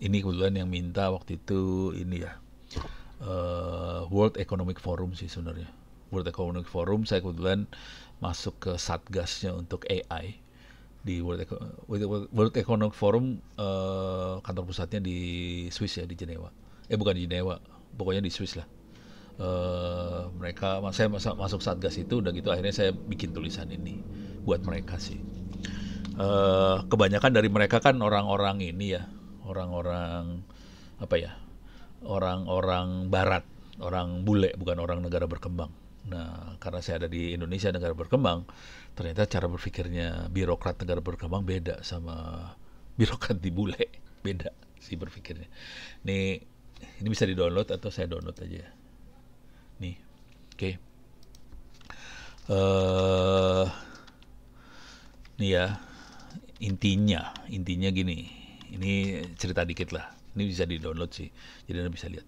ini kebetulan yang minta waktu itu ini ya uh, World Economic Forum sih sebenarnya World Economic Forum saya kebetulan masuk ke satgasnya untuk AI di World, Eco World Economic Forum uh, kantor pusatnya di Swiss ya di Jenewa eh bukan di Jenewa pokoknya di Swiss lah uh, mereka saya masuk satgas itu udah gitu akhirnya saya bikin tulisan ini buat mereka sih uh, kebanyakan dari mereka kan orang-orang ini ya, orang-orang apa ya, orang-orang Barat, orang bule, bukan orang negara berkembang. Nah, karena saya ada di Indonesia negara berkembang, ternyata cara berpikirnya birokrat negara berkembang beda sama birokrat di bule, beda si berpikirnya. Nih, ini bisa di-download atau saya download aja. Ya? Nih. Oke. Okay. Uh, eh, nih ya intinya intinya gini ini cerita dikit lah ini bisa di download sih jadi anda bisa lihat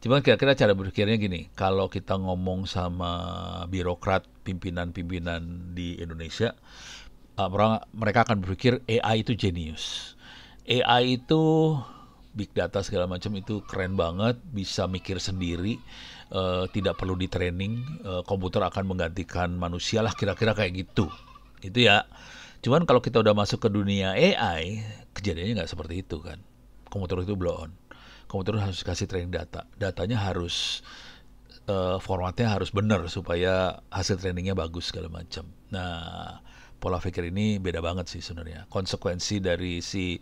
cuman kira-kira cara berpikirnya gini kalau kita ngomong sama birokrat pimpinan-pimpinan di Indonesia uh, mereka akan berpikir AI itu genius AI itu big data segala macam itu keren banget, bisa mikir sendiri, uh, tidak perlu di training, uh, eh, komputer akan menggantikan manusia lah kira-kira kayak gitu, itu ya. Cuman kalau kita udah masuk ke dunia AI, kejadiannya nggak seperti itu kan. Komputer itu blow on. Komputer harus kasih training data. Datanya harus uh, formatnya harus benar supaya hasil trainingnya bagus segala macam. Nah, pola pikir ini beda banget sih sebenarnya. Konsekuensi dari si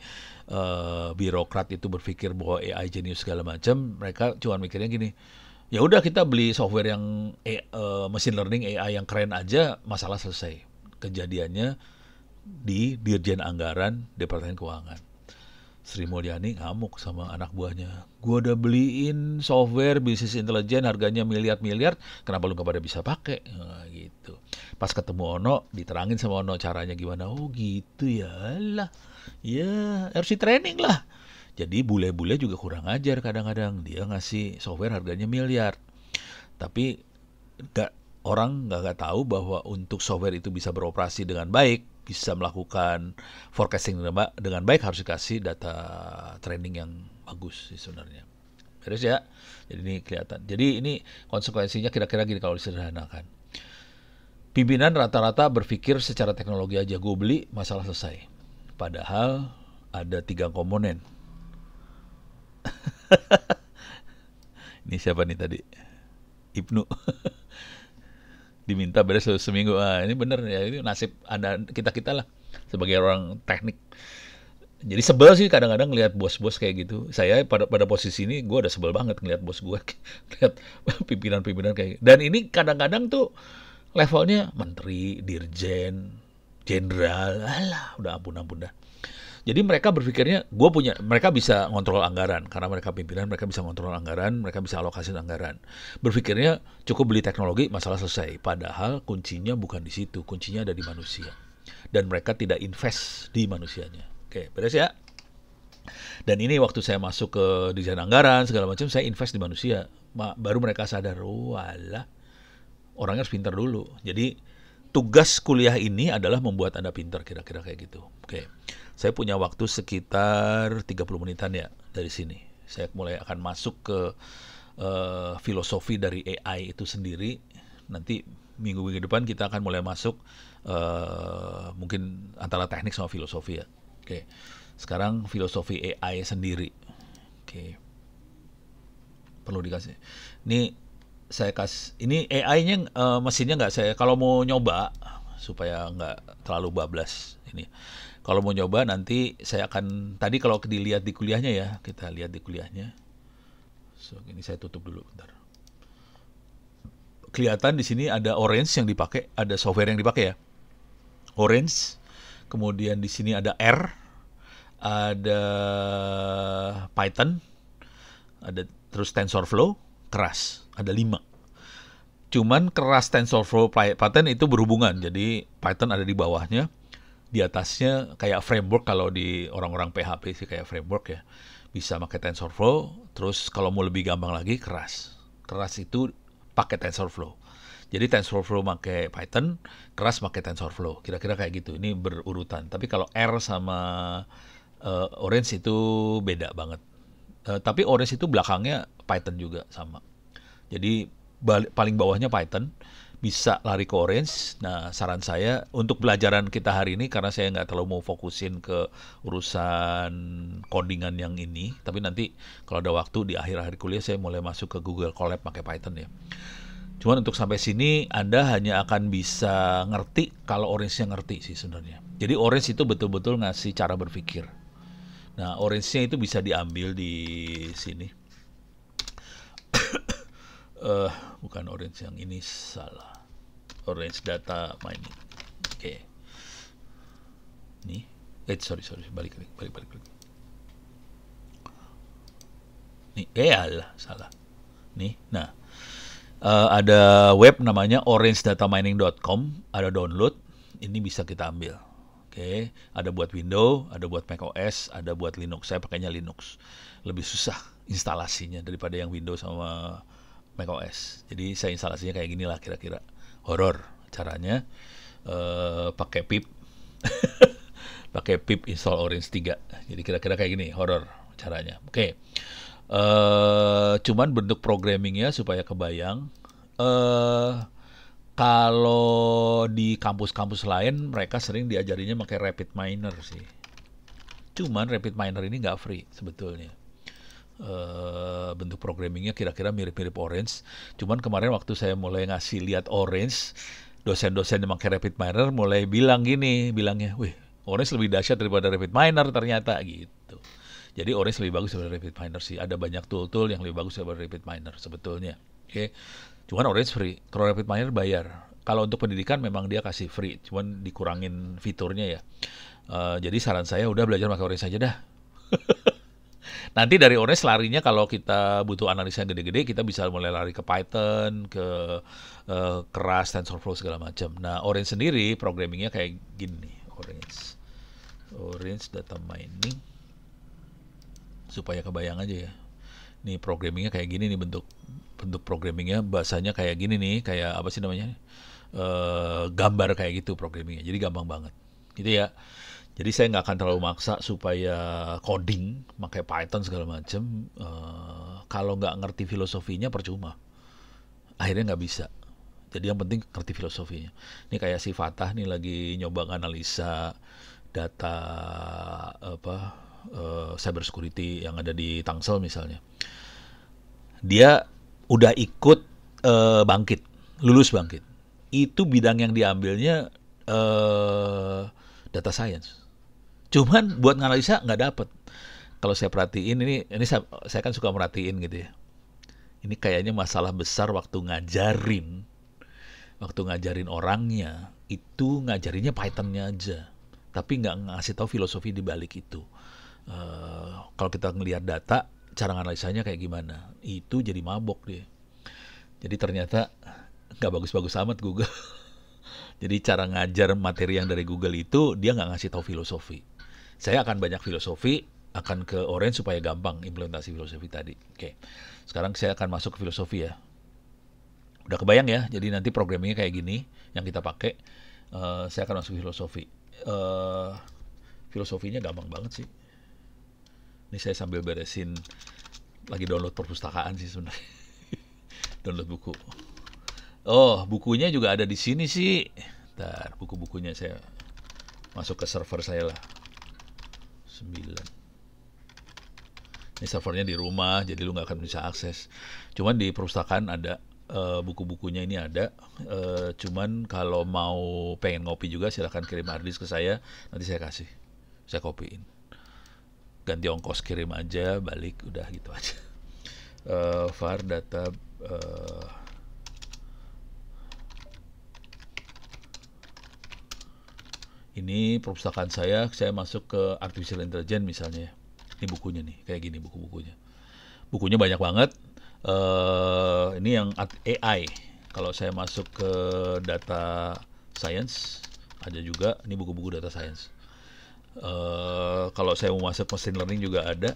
uh, birokrat itu berpikir bahwa AI jenius segala macam, mereka cuma mikirnya gini. Ya udah kita beli software yang uh, machine learning AI yang keren aja, masalah selesai. Kejadiannya di Dirjen Anggaran Departemen Keuangan. Sri Mulyani ngamuk sama anak buahnya. Gua udah beliin software bisnis intelijen harganya miliar-miliar, kenapa lu gak pada bisa pakai? Nah, gitu. Pas ketemu Ono, diterangin sama Ono caranya gimana. Oh gitu ya lah. Ya harus di training lah. Jadi bule-bule juga kurang ajar kadang-kadang. Dia ngasih software harganya miliar. Tapi gak, orang nggak tahu bahwa untuk software itu bisa beroperasi dengan baik bisa melakukan forecasting dengan baik harus dikasih data training yang bagus sih sebenarnya. Terus ya. Jadi ini kelihatan. Jadi ini konsekuensinya kira-kira gini kalau disederhanakan. Pimpinan rata-rata berpikir secara teknologi aja gue beli masalah selesai. Padahal ada tiga komponen. (laughs) ini siapa nih tadi? Ibnu. (laughs) diminta beres seminggu ah ini bener ya ini nasib ada kita kita lah sebagai orang teknik jadi sebel sih kadang-kadang ngelihat bos-bos kayak gitu. Saya pada pada posisi ini gue udah sebel banget ngelihat bos gue, (laughs) ngelihat pimpinan-pimpinan kayak. Gitu. Dan ini kadang-kadang tuh levelnya menteri, dirjen, jenderal, alah udah ampun ampun dah. Jadi mereka berpikirnya gue punya mereka bisa ngontrol anggaran karena mereka pimpinan mereka bisa ngontrol anggaran mereka bisa alokasi anggaran. Berpikirnya cukup beli teknologi masalah selesai. Padahal kuncinya bukan di situ kuncinya ada di manusia dan mereka tidak invest di manusianya. Oke beres ya. Dan ini waktu saya masuk ke desain anggaran segala macam saya invest di manusia. Baru mereka sadar, oh orangnya harus pintar dulu. Jadi tugas kuliah ini adalah membuat Anda pintar kira-kira kayak gitu. Oke. Okay. Saya punya waktu sekitar 30 menitan ya dari sini. Saya mulai akan masuk ke uh, filosofi dari AI itu sendiri. Nanti minggu-minggu depan kita akan mulai masuk uh, mungkin antara teknik sama filosofi ya. Oke. Okay. Sekarang filosofi AI sendiri. Oke. Okay. Perlu dikasih. Ini saya kas ini AI-nya uh, eh, mesinnya nggak saya kalau mau nyoba supaya nggak terlalu bablas ini kalau mau nyoba nanti saya akan tadi kalau dilihat di kuliahnya ya kita lihat di kuliahnya so ini saya tutup dulu bentar kelihatan di sini ada orange yang dipakai ada software yang dipakai ya orange kemudian di sini ada R ada Python ada terus TensorFlow keras ada lima cuman keras TensorFlow Python itu berhubungan jadi Python ada di bawahnya di atasnya kayak framework kalau di orang-orang PHP sih kayak framework ya. Bisa pakai TensorFlow, terus kalau mau lebih gampang lagi keras. Keras itu pakai TensorFlow. Jadi TensorFlow pakai Python, keras pakai TensorFlow. Kira-kira kayak gitu. Ini berurutan. Tapi kalau R sama uh, Orange itu beda banget. Uh, tapi Orange itu belakangnya Python juga sama. Jadi balik, paling bawahnya Python, bisa lari ke orange. Nah, saran saya untuk pelajaran kita hari ini karena saya nggak terlalu mau fokusin ke urusan codingan yang ini, tapi nanti kalau ada waktu di akhir-akhir kuliah saya mulai masuk ke Google Collab pakai Python ya. Cuman untuk sampai sini Anda hanya akan bisa ngerti kalau orange-nya ngerti sih sebenarnya. Jadi orange itu betul-betul ngasih cara berpikir. Nah, orange-nya itu bisa diambil di sini uh, bukan orange yang ini salah orange data mining oke okay. nih eh sorry sorry balik balik balik balik, balik. nih eh alah, salah nih nah uh, ada web namanya orangedatamining.com ada download ini bisa kita ambil Oke, okay. ada buat Windows, ada buat Mac OS, ada buat Linux. Saya pakainya Linux. Lebih susah instalasinya daripada yang Windows sama macOS. Jadi saya instalasinya kayak gini lah kira-kira. Horor caranya uh, pakai pip. (laughs) pakai pip install Orange 3. Jadi kira-kira kayak gini horor caranya. Oke. Okay. Uh, eh, cuman bentuk programmingnya supaya kebayang uh, kalau di kampus-kampus lain mereka sering diajarinya pakai rapid miner sih. Cuman rapid miner ini nggak free sebetulnya Eh, bentuk programmingnya kira-kira mirip-mirip Orange. Cuman kemarin waktu saya mulai ngasih lihat Orange, dosen-dosen yang pakai Rapid Miner mulai bilang gini, bilangnya, wih Orange lebih dahsyat daripada Rapid Miner ternyata gitu. Jadi Orange lebih bagus daripada Rapid Miner sih. Ada banyak tool-tool yang lebih bagus daripada Rapid Miner sebetulnya. Oke. Okay. Cuman Orange free. Kalau Rapid Miner bayar. Kalau untuk pendidikan memang dia kasih free, cuman dikurangin fiturnya ya. Uh, jadi saran saya udah belajar pakai Orange aja dah. (laughs) Nanti dari Orange larinya kalau kita butuh analisa yang gede-gede kita bisa mulai lari ke Python, ke uh, keras, TensorFlow segala macam. Nah, Orange sendiri programmingnya kayak gini, Orange. Orange data mining supaya kebayang aja ya. Nih programmingnya kayak gini nih bentuk bentuk programmingnya bahasanya kayak gini nih, kayak apa sih namanya? Uh, gambar kayak gitu programmingnya. Jadi gampang banget. Gitu ya. Jadi saya nggak akan terlalu maksa supaya coding, pakai Python segala macam. Uh, eh, kalau nggak ngerti filosofinya percuma. Akhirnya nggak bisa. Jadi yang penting ngerti filosofinya. Ini kayak si Fatah nih lagi nyoba analisa data apa uh, cyber security yang ada di Tangsel misalnya. Dia udah ikut uh, bangkit, lulus bangkit. Itu bidang yang diambilnya uh, data science. Cuman buat analisa nggak dapet. Kalau saya perhatiin ini, ini saya, saya kan suka merhatiin gitu ya. Ini kayaknya masalah besar waktu ngajarin, waktu ngajarin orangnya itu ngajarinnya Pythonnya aja, tapi nggak ngasih tahu filosofi di balik itu. Uh, kalau kita ngelihat data, cara analisanya kayak gimana, itu jadi mabok dia. Jadi ternyata nggak bagus-bagus amat Google. (laughs) Jadi cara ngajar materi yang dari Google itu dia nggak ngasih tahu filosofi saya akan banyak filosofi, akan ke orange supaya gampang implementasi filosofi tadi. Oke, sekarang saya akan masuk ke filosofi ya. Udah kebayang ya, jadi nanti programnya kayak gini yang kita pakai. Uh, saya akan masuk filosofi. Uh, filosofinya gampang banget sih. Ini saya sambil beresin lagi download perpustakaan sih sebenarnya. (laughs) download buku. Oh, bukunya juga ada di sini sih. Ntar buku-bukunya saya masuk ke server saya lah. Ini servernya di rumah, jadi lu nggak akan bisa akses. Cuman di perpustakaan ada uh, buku-bukunya ini ada. Uh, cuman kalau mau pengen ngopi juga silahkan kirim harddisk ke saya, nanti saya kasih, saya kopiin. Ganti ongkos kirim aja, balik udah gitu aja. Uh, far data uh, ini perpustakaan saya saya masuk ke artificial intelligence misalnya ya. ini bukunya nih kayak gini buku-bukunya bukunya banyak banget uh, ini yang AI kalau saya masuk ke data science ada juga ini buku-buku data science uh, kalau saya mau masuk machine learning juga ada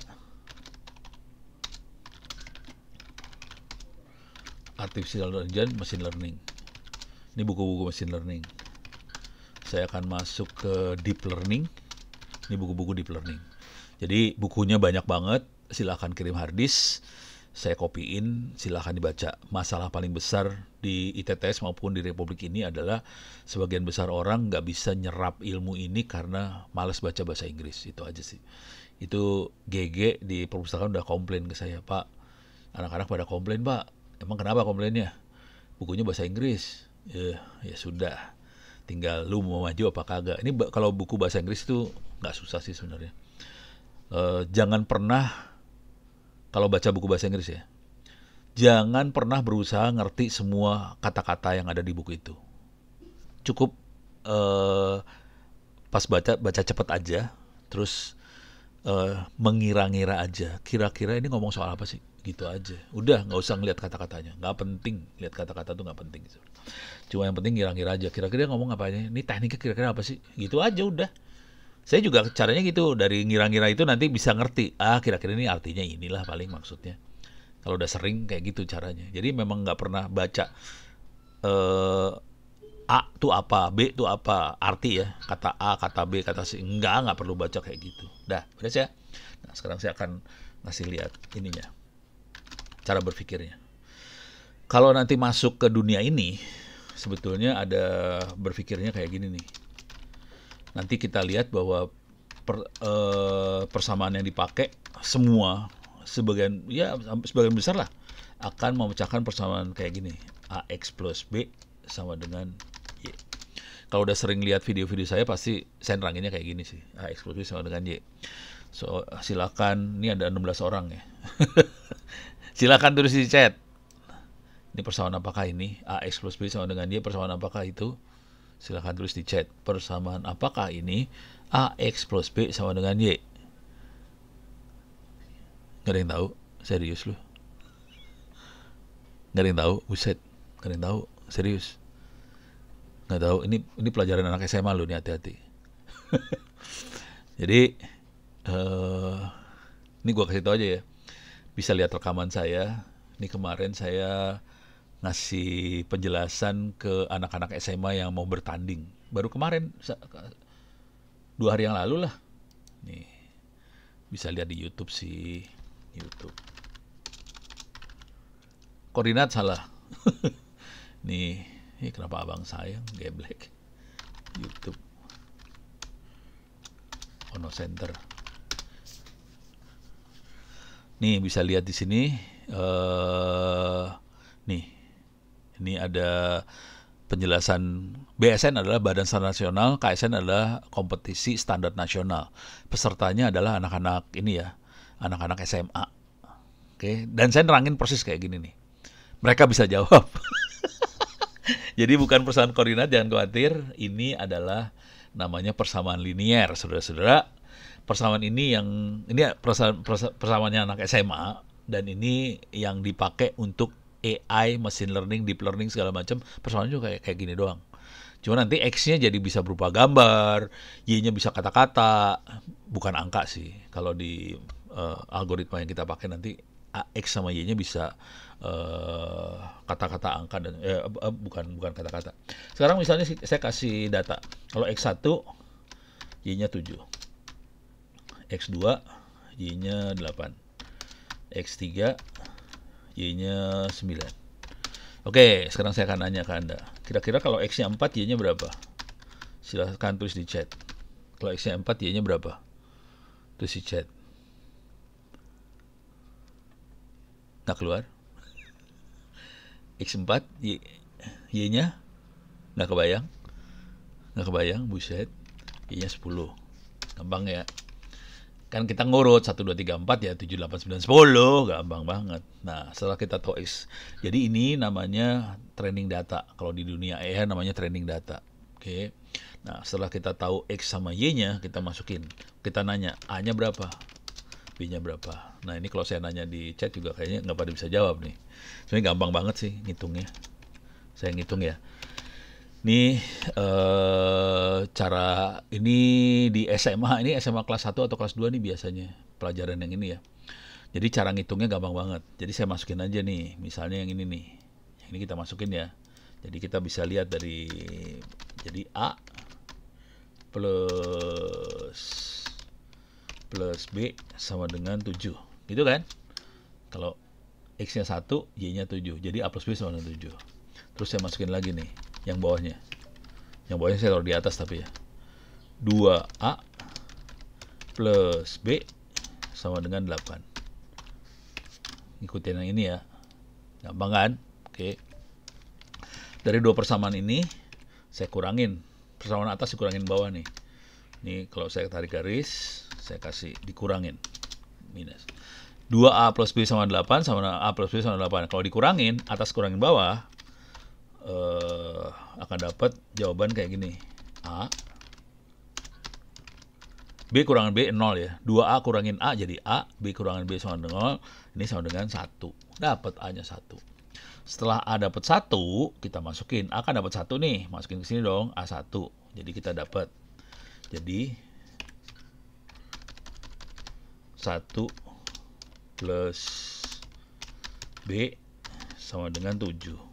artificial intelligence machine learning ini buku-buku machine learning saya akan masuk ke deep learning. Ini buku-buku deep learning. Jadi bukunya banyak banget, silahkan kirim hardisk, saya kopiin, silahkan dibaca. Masalah paling besar di ITTS maupun di Republik ini adalah sebagian besar orang nggak bisa nyerap ilmu ini karena males baca bahasa Inggris, itu aja sih. Itu GG di perpustakaan udah komplain ke saya, Pak. Anak-anak pada komplain, Pak. Emang kenapa komplainnya? Bukunya bahasa Inggris. Eh, ya sudah tinggal lu mau maju apa kagak ini kalau buku bahasa Inggris itu nggak susah sih sebenarnya uh, jangan pernah kalau baca buku bahasa Inggris ya jangan pernah berusaha ngerti semua kata-kata yang ada di buku itu cukup uh, pas baca baca cepet aja terus uh, mengira-ngira aja kira-kira ini ngomong soal apa sih gitu aja udah nggak usah ngeliat kata-katanya nggak penting lihat kata-kata tuh nggak penting cuma yang penting ngira-ngira aja kira-kira ngomong apa aja ini tekniknya kira-kira apa sih gitu aja udah saya juga caranya gitu dari ngira-ngira itu nanti bisa ngerti ah kira-kira ini artinya inilah paling maksudnya kalau udah sering kayak gitu caranya jadi memang nggak pernah baca eh, a tuh apa b tuh apa arti ya kata a kata b kata c enggak nggak perlu baca kayak gitu dah udah saya nah sekarang saya akan ngasih lihat ininya cara berpikirnya kalau nanti masuk ke dunia ini sebetulnya ada berpikirnya kayak gini nih. Nanti kita lihat bahwa per, eh, persamaan yang dipakai semua sebagian ya sebagian besar lah akan memecahkan persamaan kayak gini ax plus b sama dengan y. Kalau udah sering lihat video-video saya pasti saya kayak gini sih ax plus b sama dengan y. So silakan ini ada 16 orang ya. (laughs) silakan tulis di chat ini persamaan apakah ini? AX plus B sama dengan Y persamaan apakah itu? Silahkan tulis di chat. Persamaan apakah ini? AX plus B sama dengan Y. Gak ada yang tahu? Serius lu? Gak ada yang tahu? Buset. Gak ada yang tahu? Serius? Gak tahu. Ini ini pelajaran anak SMA lu nih hati-hati. (laughs) Jadi uh, ini gue kasih tau aja ya. Bisa lihat rekaman saya. Ini kemarin saya ngasih penjelasan ke anak-anak SMA yang mau bertanding. Baru kemarin dua hari yang lalu lah. Nih bisa lihat di YouTube sih YouTube. Koordinat salah. (laughs) nih, ini kenapa abang saya black YouTube. Ono Center. Nih bisa lihat di sini. Uh, nih ini ada penjelasan BSN adalah Badan Standar Nasional, KSN adalah kompetisi standar nasional. Pesertanya adalah anak-anak ini ya, anak-anak SMA. Oke, dan saya nerangin persis kayak gini nih. Mereka bisa jawab. (laughs) Jadi bukan persamaan koordinat, jangan khawatir. Ini adalah namanya persamaan linier, saudara-saudara. Persamaan ini yang ini ya, persamaannya anak SMA dan ini yang dipakai untuk AI, machine learning, deep learning segala macam, persoalannya juga kayak, kayak gini doang. Cuma nanti X-nya jadi bisa berupa gambar, Y-nya bisa kata-kata, bukan angka sih. Kalau di uh, algoritma yang kita pakai nanti X sama Y-nya bisa eh, kata-kata uh, angka dan uh, uh, bukan bukan kata-kata. Sekarang misalnya saya kasih data. Kalau X1 Y-nya 7. X2 Y-nya 8. X3 Y-nya 9. Oke, sekarang saya akan nanya ke Anda. Kira-kira kalau X-nya 4, Y-nya berapa? Silahkan tulis di chat. Kalau X-nya 4, Y-nya berapa? Tulis di chat. Nggak keluar? X4, Y, Y-nya nggak kebayang? Nggak kebayang, buset. Y-nya 10. Gampang ya kan kita ngurut 1, 2, 3, 4 ya 7, 8, 9, 10 gampang banget nah setelah kita tois. jadi ini namanya training data kalau di dunia AI namanya training data oke okay. nah setelah kita tahu X sama Y nya kita masukin kita nanya A nya berapa B nya berapa nah ini kalau saya nanya di chat juga kayaknya nggak pada bisa jawab nih sebenarnya gampang banget sih ngitungnya saya ngitung ya ini eh, cara ini di SMA ini SMA kelas 1 atau kelas 2 nih biasanya pelajaran yang ini ya. Jadi cara ngitungnya gampang banget. Jadi saya masukin aja nih, misalnya yang ini nih. Yang ini kita masukin ya. Jadi kita bisa lihat dari jadi A plus plus B sama dengan 7. Gitu kan? Kalau X-nya 1, Y-nya 7. Jadi A plus B sama dengan 7. Terus saya masukin lagi nih yang bawahnya yang bawahnya saya taruh di atas tapi ya 2A plus B sama dengan 8 ikutin yang ini ya gampang kan oke dari dua persamaan ini saya kurangin persamaan atas dikurangin bawah nih ini kalau saya tarik garis saya kasih dikurangin minus 2A plus B sama 8 sama A plus B sama 8 kalau dikurangin atas kurangin bawah uh, akan dapat jawaban kayak gini. A. B kurangan B 0 ya. 2A kurangin A jadi A. B kurangan B sama dengan 0. Ini sama dengan 1. Dapat A-nya 1. Setelah A dapat 1, kita masukin. A kan dapat 1 nih. Masukin ke sini dong. A1. Jadi kita dapat. Jadi 1 plus B sama dengan 7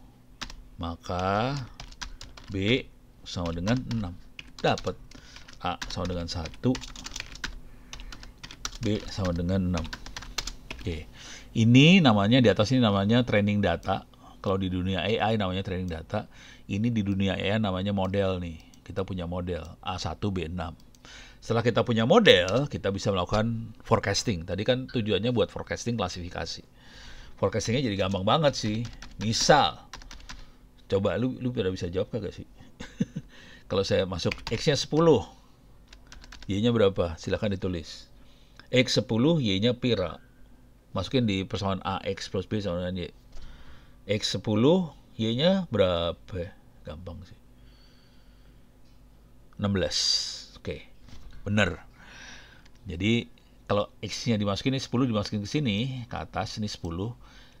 maka B sama dengan 6 dapat A sama dengan 1 B sama dengan 6 Oke ini namanya di atas ini namanya training data kalau di dunia AI namanya training data ini di dunia AI namanya model nih kita punya model A1 B6 setelah kita punya model kita bisa melakukan forecasting tadi kan tujuannya buat forecasting klasifikasi forecastingnya jadi gampang banget sih misal Coba lu lu pada bisa jawab kagak sih? (laughs) Kalau saya masuk X-nya 10, Y-nya berapa? Silahkan ditulis. X 10, Y-nya pira. Masukin di persamaan A, X plus B sama dengan Y. X 10, Y-nya berapa? Gampang sih. 16. Oke, okay. bener. Jadi kalau X-nya dimasukin ini 10 dimasukin ke sini, ke atas ini 10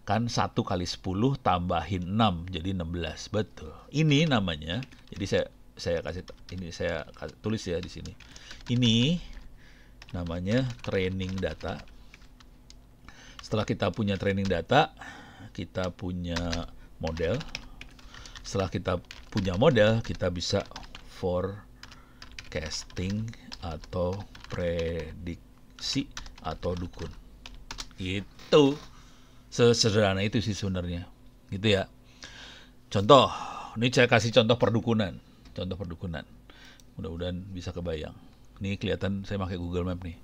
kan 1 kali 10 tambahin 6 jadi 16 betul ini namanya jadi saya saya kasih ini saya tulis ya di sini ini namanya training data setelah kita punya training data kita punya model setelah kita punya model kita bisa forecasting atau prediksi atau dukun itu sesederhana itu sih sebenarnya gitu ya contoh ini saya kasih contoh perdukunan contoh perdukunan mudah-mudahan bisa kebayang ini kelihatan saya pakai Google Map nih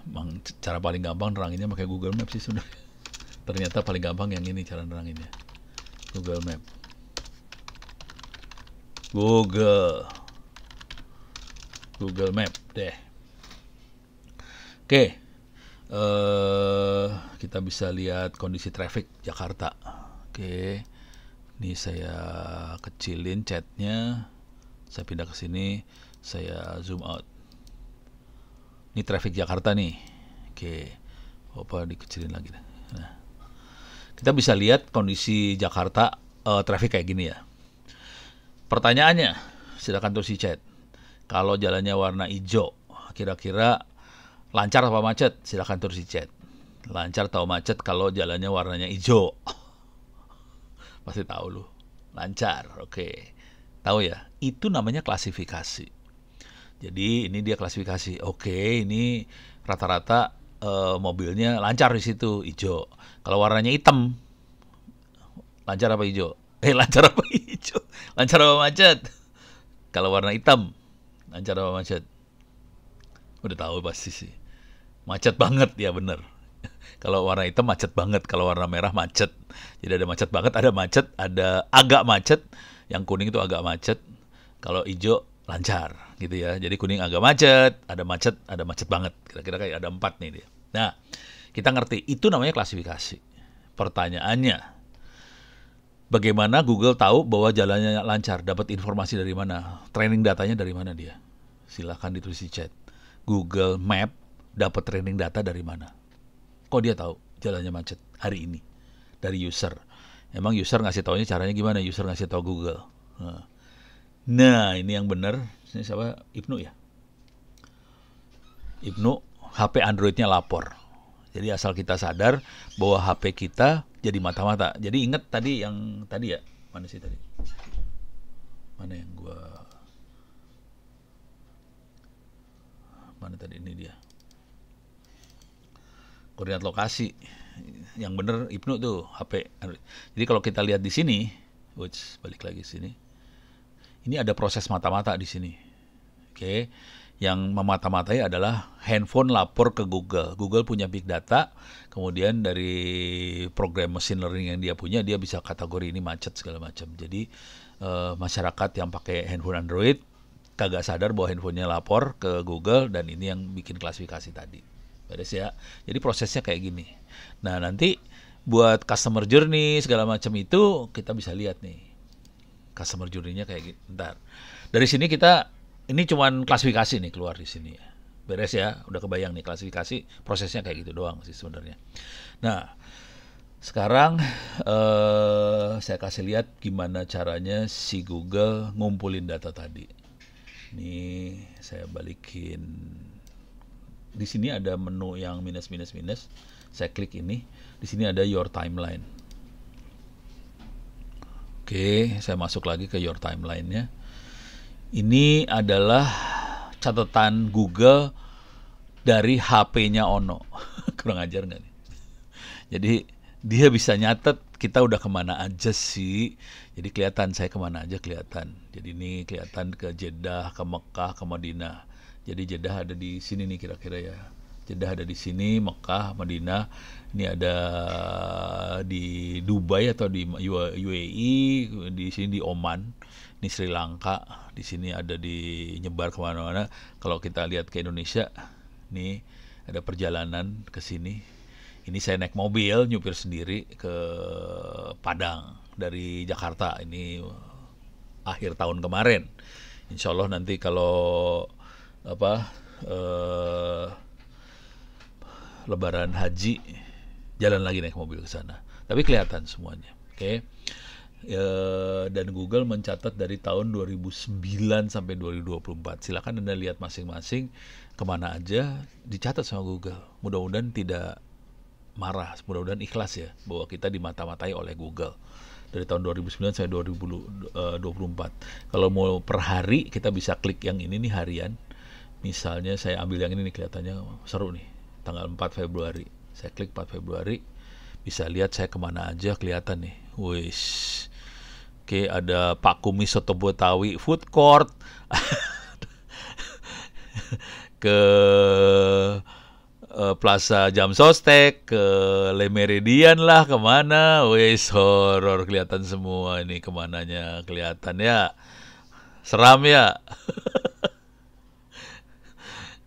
Emang cara paling gampang neranginnya pakai Google Map sih sebenarnya (laughs) ternyata paling gampang yang ini cara neranginnya Google Map Google Google Map deh oke uh, kita bisa lihat kondisi traffic Jakarta. Oke, okay. ini saya kecilin chatnya, saya pindah ke sini, saya zoom out. Ini traffic Jakarta nih. Oke, okay. apa dikecilin lagi Nah. Kita bisa lihat kondisi Jakarta uh, traffic kayak gini ya. Pertanyaannya, silakan tulis di chat. Kalau jalannya warna hijau, kira-kira Lancar apa macet? Silahkan tulis di chat. Lancar atau macet kalau jalannya warnanya hijau. (laughs) Pasti tahu lu. Lancar, oke. Okay. Tahu ya? Itu namanya klasifikasi. Jadi ini dia klasifikasi. Oke, okay, ini rata-rata e, mobilnya lancar di situ, hijau. Kalau warnanya hitam, lancar apa hijau? (laughs) Eh, lancar apa hijau? Lancar apa macet? Kalau warna hitam, lancar apa macet? Udah tahu pasti sih macet banget ya bener (laughs) kalau warna hitam macet banget kalau warna merah macet jadi ada macet banget ada macet ada agak macet yang kuning itu agak macet kalau hijau lancar gitu ya jadi kuning agak macet ada macet ada macet banget kira-kira kayak ada empat nih dia nah kita ngerti itu namanya klasifikasi pertanyaannya bagaimana Google tahu bahwa jalannya lancar dapat informasi dari mana training datanya dari mana dia silahkan ditulis di chat Google Map dapat training data dari mana? Kok dia tahu jalannya macet hari ini dari user? Emang user ngasih taunya caranya gimana? User ngasih tahu Google. Nah. nah, ini yang benar. Ini siapa? Ibnu ya. Ibnu HP Androidnya lapor. Jadi asal kita sadar bahwa HP kita jadi mata-mata. Jadi ingat tadi yang tadi ya mana sih tadi? Mana yang gua mana tadi ini dia? koordinat lokasi yang bener Ibnu tuh HP. Jadi kalau kita lihat di sini, which balik lagi sini. Ini ada proses mata-mata di sini. Oke. Okay. Yang memata-matai adalah handphone lapor ke Google. Google punya big data, kemudian dari program machine learning yang dia punya dia bisa kategori ini macet segala macam. Jadi uh, masyarakat yang pakai handphone Android kagak sadar bahwa handphonenya lapor ke Google dan ini yang bikin klasifikasi tadi beres ya jadi prosesnya kayak gini nah nanti buat customer journey segala macam itu kita bisa lihat nih customer journey-nya kayak gini. ntar dari sini kita ini cuman klasifikasi nih keluar di sini ya beres ya udah kebayang nih klasifikasi prosesnya kayak gitu doang sih sebenarnya nah sekarang eh, saya kasih lihat gimana caranya si Google ngumpulin data tadi. Ini saya balikin di sini ada menu yang minus minus minus. Saya klik ini. Di sini ada your timeline. Oke, saya masuk lagi ke your timeline-nya. Ini adalah catatan Google dari HP-nya Ono. (laughs) Kurang ajar nggak nih? Jadi dia bisa nyatet kita udah kemana aja sih. Jadi kelihatan saya kemana aja kelihatan. Jadi ini kelihatan ke Jeddah, ke Mekah, ke Madinah. Jadi Jeddah ada di sini nih kira-kira ya. Jeddah ada di sini, Mekah, Madinah. Ini ada di Dubai atau di UAE, di sini di Oman, di Sri Lanka, di sini ada di nyebar kemana-mana. Kalau kita lihat ke Indonesia, ini ada perjalanan ke sini. Ini saya naik mobil, nyupir sendiri ke Padang dari Jakarta. Ini akhir tahun kemarin. Insya Allah nanti kalau apa eh, Lebaran Haji jalan lagi naik mobil ke sana. Tapi kelihatan semuanya, oke? Okay? Ya, dan Google mencatat dari tahun 2009 sampai 2024. Silakan anda lihat masing-masing kemana aja dicatat sama Google. Mudah-mudahan tidak marah, mudah-mudahan ikhlas ya bahwa kita dimata-matai oleh Google dari tahun 2009 sampai 2024. Eh, Kalau mau per hari kita bisa klik yang ini nih harian, misalnya saya ambil yang ini nih kelihatannya seru nih tanggal 4 Februari saya klik 4 Februari bisa lihat saya kemana aja kelihatan nih wish oke ada Pak Kumi Soto Betawi food court (laughs) ke eh, Plaza Jam Sostek ke Le Meridian lah kemana wish horor kelihatan semua ini kemananya kelihatan ya seram ya (laughs)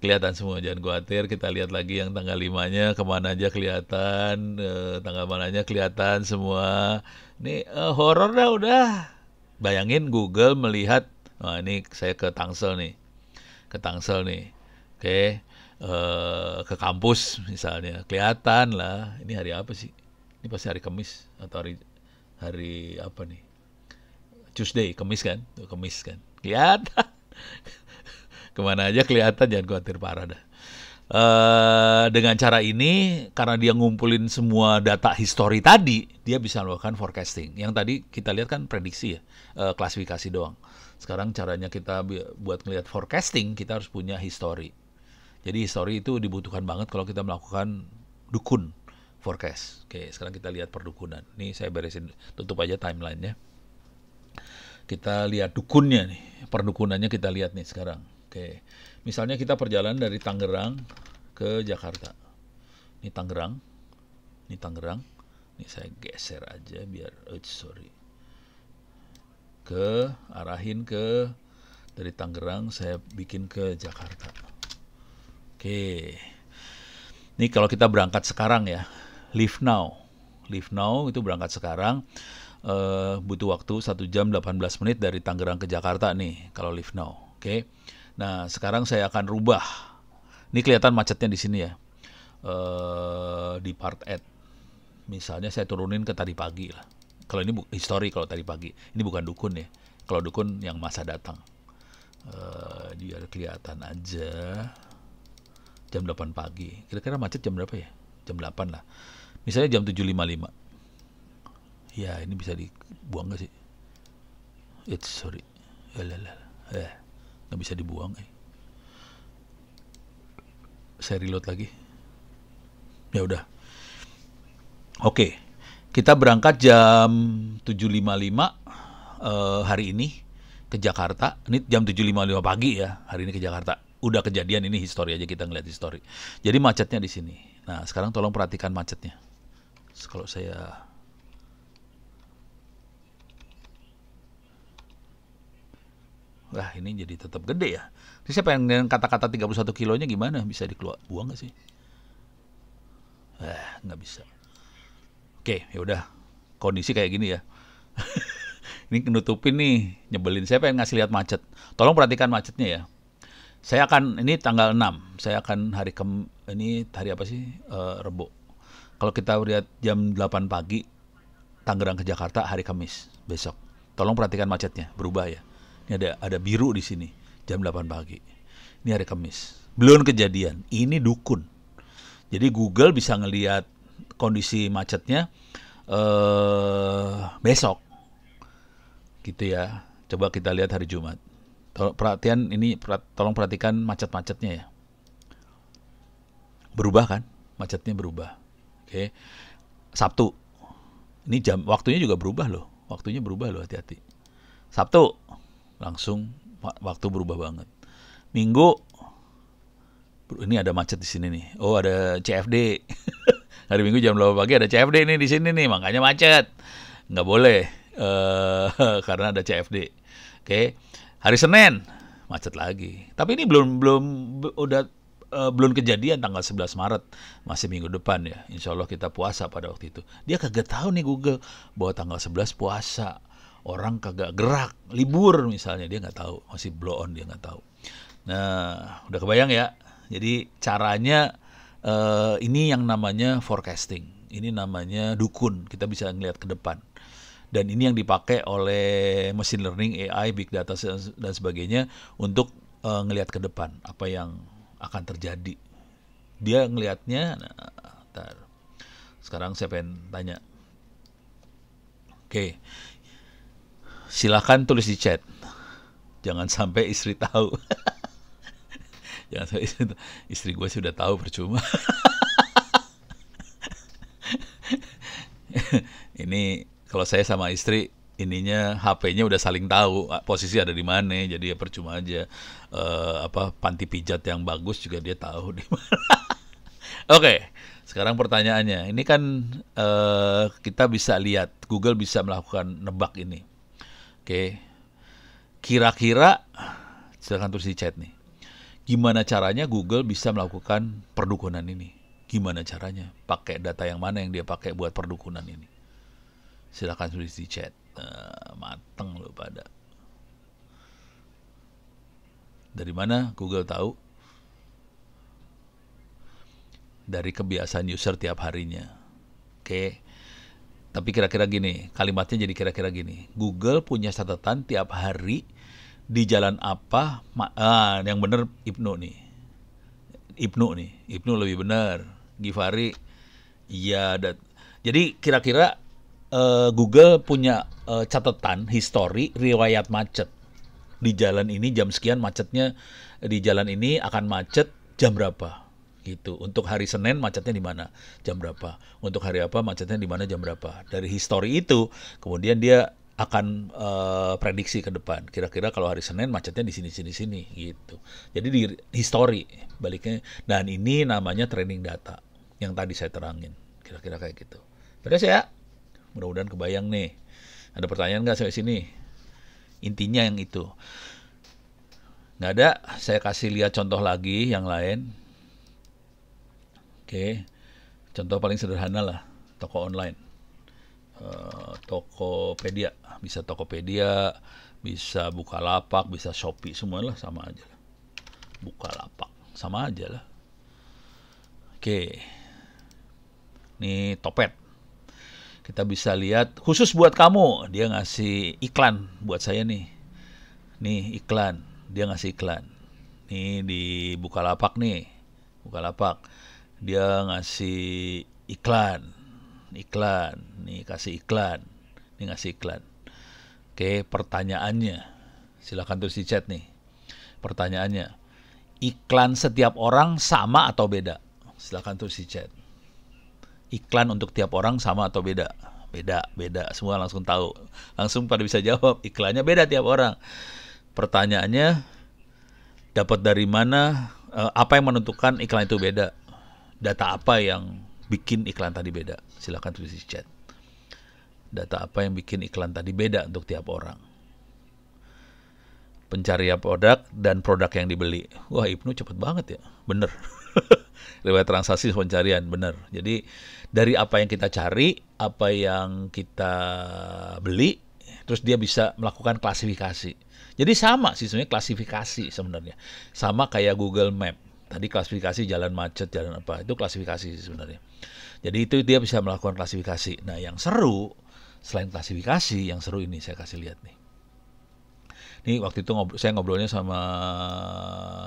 kelihatan semua jangan khawatir kita lihat lagi yang tanggal limanya kemana aja kelihatan eh, tanggal mananya kelihatan semua ini eh, horor dah udah bayangin Google melihat nah ini saya ke Tangsel nih ke Tangsel nih oke okay. Eh, ke kampus misalnya kelihatan lah ini hari apa sih ini pasti hari Kamis atau hari hari apa nih Tuesday Kamis kan Kamis kan kelihatan (laughs) kemana aja kelihatan jangan khawatir parah dah. Uh, dengan cara ini karena dia ngumpulin semua data histori tadi dia bisa melakukan forecasting yang tadi kita lihat kan prediksi ya uh, klasifikasi doang sekarang caranya kita buat ngelihat forecasting kita harus punya histori jadi histori itu dibutuhkan banget kalau kita melakukan dukun forecast oke sekarang kita lihat perdukunan ini saya beresin tutup aja timelinenya kita lihat dukunnya nih perdukunannya kita lihat nih sekarang Oke, misalnya kita perjalanan dari Tangerang ke Jakarta. Ini Tangerang, ini Tangerang. Ini saya geser aja biar, oh sorry, ke arahin ke dari Tangerang saya bikin ke Jakarta. Oke, ini kalau kita berangkat sekarang ya, leave now, leave now itu berangkat sekarang. Uh, butuh waktu 1 jam 18 menit dari Tangerang ke Jakarta nih kalau leave now. Oke. Okay. Nah, sekarang saya akan rubah. Ini kelihatan macetnya di sini ya. E, di part add. Misalnya saya turunin ke tadi pagi lah. Kalau ini history kalau tadi pagi. Ini bukan dukun ya. Kalau dukun yang masa datang. E, eh, biar kelihatan aja. Jam 8 pagi. Kira-kira macet jam berapa ya? Jam 8 lah. Misalnya jam 7.55. Ya, ini bisa dibuang gak sih? It's sorry. Ya, ya, ya. Eh nggak bisa dibuang eh. saya reload lagi ya udah oke kita berangkat jam 7.55 uh, eh, hari ini ke Jakarta ini jam 7.55 pagi ya hari ini ke Jakarta udah kejadian ini histori aja kita ngeliat histori jadi macetnya di sini nah sekarang tolong perhatikan macetnya kalau saya Lah ini jadi tetap gede ya. Terus siapa yang kata-kata 31 kilonya gimana? Bisa dikeluar buang gak sih? Eh, nggak bisa. Oke, ya udah. Kondisi kayak gini ya. (laughs) ini nutupin nih, nyebelin. Saya pengen ngasih lihat macet. Tolong perhatikan macetnya ya. Saya akan ini tanggal 6. Saya akan hari kem ini hari apa sih? E, Rebo. Kalau kita lihat jam 8 pagi Tangerang ke Jakarta hari Kamis besok. Tolong perhatikan macetnya, berubah ya. Ini ada ada biru di sini jam 8 pagi. Ini hari Kamis. Belum kejadian. Ini dukun. Jadi Google bisa ngelihat kondisi macetnya uh, besok. Gitu ya. Coba kita lihat hari Jumat. Perhatian ini tolong perhatikan macet-macetnya ya. Berubah kan? Macetnya berubah. Oke. Sabtu. Ini jam waktunya juga berubah loh. Waktunya berubah loh, hati-hati. Sabtu langsung waktu berubah banget. Minggu ini ada macet di sini nih. Oh, ada CFD. (laughs) Hari Minggu jam 8 pagi ada CFD nih di sini nih, makanya macet. Nggak boleh uh, (laughs) karena ada CFD. Oke. Hari Senin macet lagi. Tapi ini belum belum udah uh, belum kejadian tanggal 11 Maret masih minggu depan ya Insya Allah kita puasa pada waktu itu dia kagak tahu nih Google bahwa tanggal 11 puasa orang kagak gerak libur misalnya dia nggak tahu masih blow on dia nggak tahu nah udah kebayang ya jadi caranya uh, ini yang namanya forecasting ini namanya dukun kita bisa ngelihat ke depan dan ini yang dipakai oleh machine learning AI big data dan sebagainya untuk uh, eh, ngelihat ke depan apa yang akan terjadi dia ngelihatnya nah, sekarang saya pengen tanya oke okay silahkan tulis di chat. Jangan sampai istri tahu. (laughs) Jangan sampai istri, istri gue sudah tahu percuma. (laughs) ini kalau saya sama istri ininya HP-nya udah saling tahu ah, posisi ada di mana jadi ya percuma aja e, apa panti pijat yang bagus juga dia tahu di mana (laughs) oke okay, sekarang pertanyaannya ini kan e, kita bisa lihat Google bisa melakukan nebak ini Oke. Kira-kira silahkan tulis di chat nih. Gimana caranya Google bisa melakukan perdukunan ini? Gimana caranya? Pakai data yang mana yang dia pakai buat perdukunan ini? Silahkan tulis di chat. Uh, mateng loh pada. Dari mana Google tahu? Dari kebiasaan user tiap harinya. Oke. Okay tapi kira-kira gini, kalimatnya jadi kira-kira gini. Google punya catatan tiap hari di jalan apa? Ah, yang benar Ibnu nih. Ibnu nih, Ibnu lebih benar. Givari iya dat. Jadi kira-kira uh, Google punya uh, catatan histori riwayat macet. Di jalan ini jam sekian macetnya di jalan ini akan macet jam berapa? gitu. Untuk hari Senin macetnya di mana, jam berapa? Untuk hari apa macetnya di mana, jam berapa? Dari histori itu, kemudian dia akan uh, prediksi ke depan. Kira-kira kalau hari Senin macetnya di sini sini sini gitu. Jadi di histori baliknya dan ini namanya training data yang tadi saya terangin. Kira-kira kayak gitu. Beres ya? Mudah-mudahan kebayang nih. Ada pertanyaan nggak sampai sini? Intinya yang itu. Nggak ada, saya kasih lihat contoh lagi yang lain okay. contoh paling sederhana lah toko online uh, Tokopedia bisa Tokopedia bisa Bukalapak bisa Shopee semuanya lah sama aja lah Bukalapak sama aja lah oke okay. ini Topet kita bisa lihat khusus buat kamu dia ngasih iklan buat saya nih nih iklan dia ngasih iklan nih di Bukalapak nih Bukalapak dia ngasih iklan iklan nih kasih iklan nih ngasih iklan oke pertanyaannya silahkan tulis di chat nih pertanyaannya iklan setiap orang sama atau beda silahkan tulis di chat iklan untuk tiap orang sama atau beda beda beda semua langsung tahu langsung pada bisa jawab iklannya beda tiap orang pertanyaannya dapat dari mana eh, apa yang menentukan iklan itu beda data apa yang bikin iklan tadi beda? Silahkan tulis di chat. Data apa yang bikin iklan tadi beda untuk tiap orang? Pencarian produk dan produk yang dibeli. Wah, Ibnu cepet banget ya. Bener. (laughs) Lewat transaksi pencarian, bener. Jadi, dari apa yang kita cari, apa yang kita beli, terus dia bisa melakukan klasifikasi. Jadi sama sih sebenarnya klasifikasi sebenarnya. Sama kayak Google Map Tadi klasifikasi jalan macet, jalan apa itu klasifikasi sebenarnya. Jadi itu dia bisa melakukan klasifikasi. Nah yang seru selain klasifikasi yang seru ini saya kasih lihat nih. Ini waktu itu ngobrol, saya ngobrolnya sama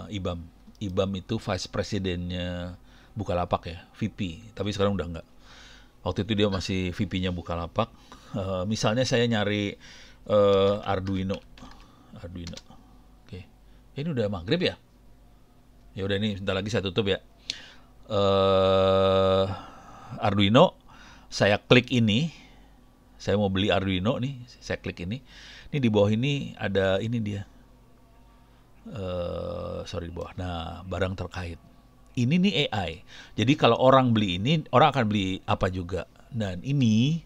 Ibam. Ibam itu vice presidennya Bukalapak ya, VP. Tapi sekarang udah enggak. Waktu itu dia masih VP-nya Bukalapak. Uh, misalnya saya nyari uh, Arduino. Arduino. Oke. Okay. Ini udah maghrib ya? ya udah ini sebentar lagi saya tutup ya uh, Arduino saya klik ini saya mau beli Arduino nih saya klik ini ini di bawah ini ada ini dia uh, sorry di bawah nah barang terkait ini nih AI jadi kalau orang beli ini orang akan beli apa juga dan ini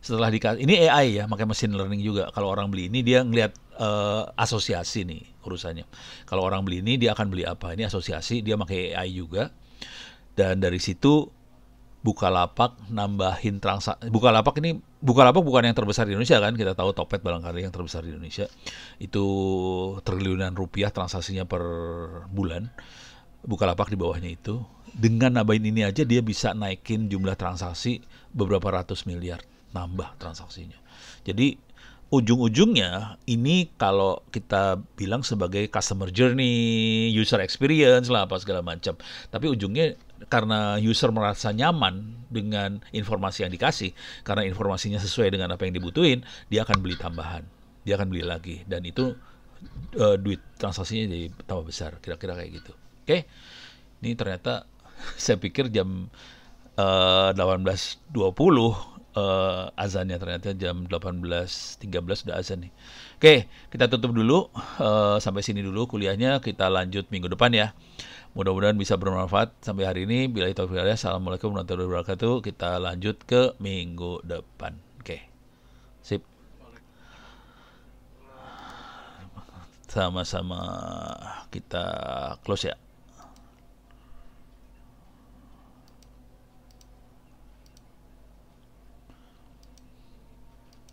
setelah dikasih ini AI ya pakai mesin learning juga kalau orang beli ini dia ngelihat uh, asosiasi nih urusannya. Kalau orang beli ini dia akan beli apa? Ini asosiasi, dia pakai AI juga. Dan dari situ buka lapak nambahin transaksi Buka lapak ini buka lapak bukan yang terbesar di Indonesia kan kita tahu Topet barangkali yang terbesar di Indonesia itu triliunan rupiah transaksinya per bulan Buka lapak di bawahnya itu dengan nambahin ini aja dia bisa naikin jumlah transaksi beberapa ratus miliar nambah transaksinya jadi ujung-ujungnya ini kalau kita bilang sebagai customer journey, user experience lah apa segala macam. Tapi ujungnya karena user merasa nyaman dengan informasi yang dikasih, karena informasinya sesuai dengan apa yang dibutuhin, dia akan beli tambahan, dia akan beli lagi dan itu uh, duit transaksinya jadi tambah besar, kira-kira kayak gitu. Oke. Okay? Ini ternyata (laughs) saya pikir jam eh, uh, 18.20 uh, azannya ternyata jam 18.13 sudah azan nih. Oke, kita tutup dulu uh, sampai sini dulu kuliahnya kita lanjut minggu depan ya. Mudah-mudahan bisa bermanfaat sampai hari ini. Bila itu ya, Assalamualaikum warahmatullahi wabarakatuh. Kita lanjut ke minggu depan. Oke, sip. Sama-sama kita close ya.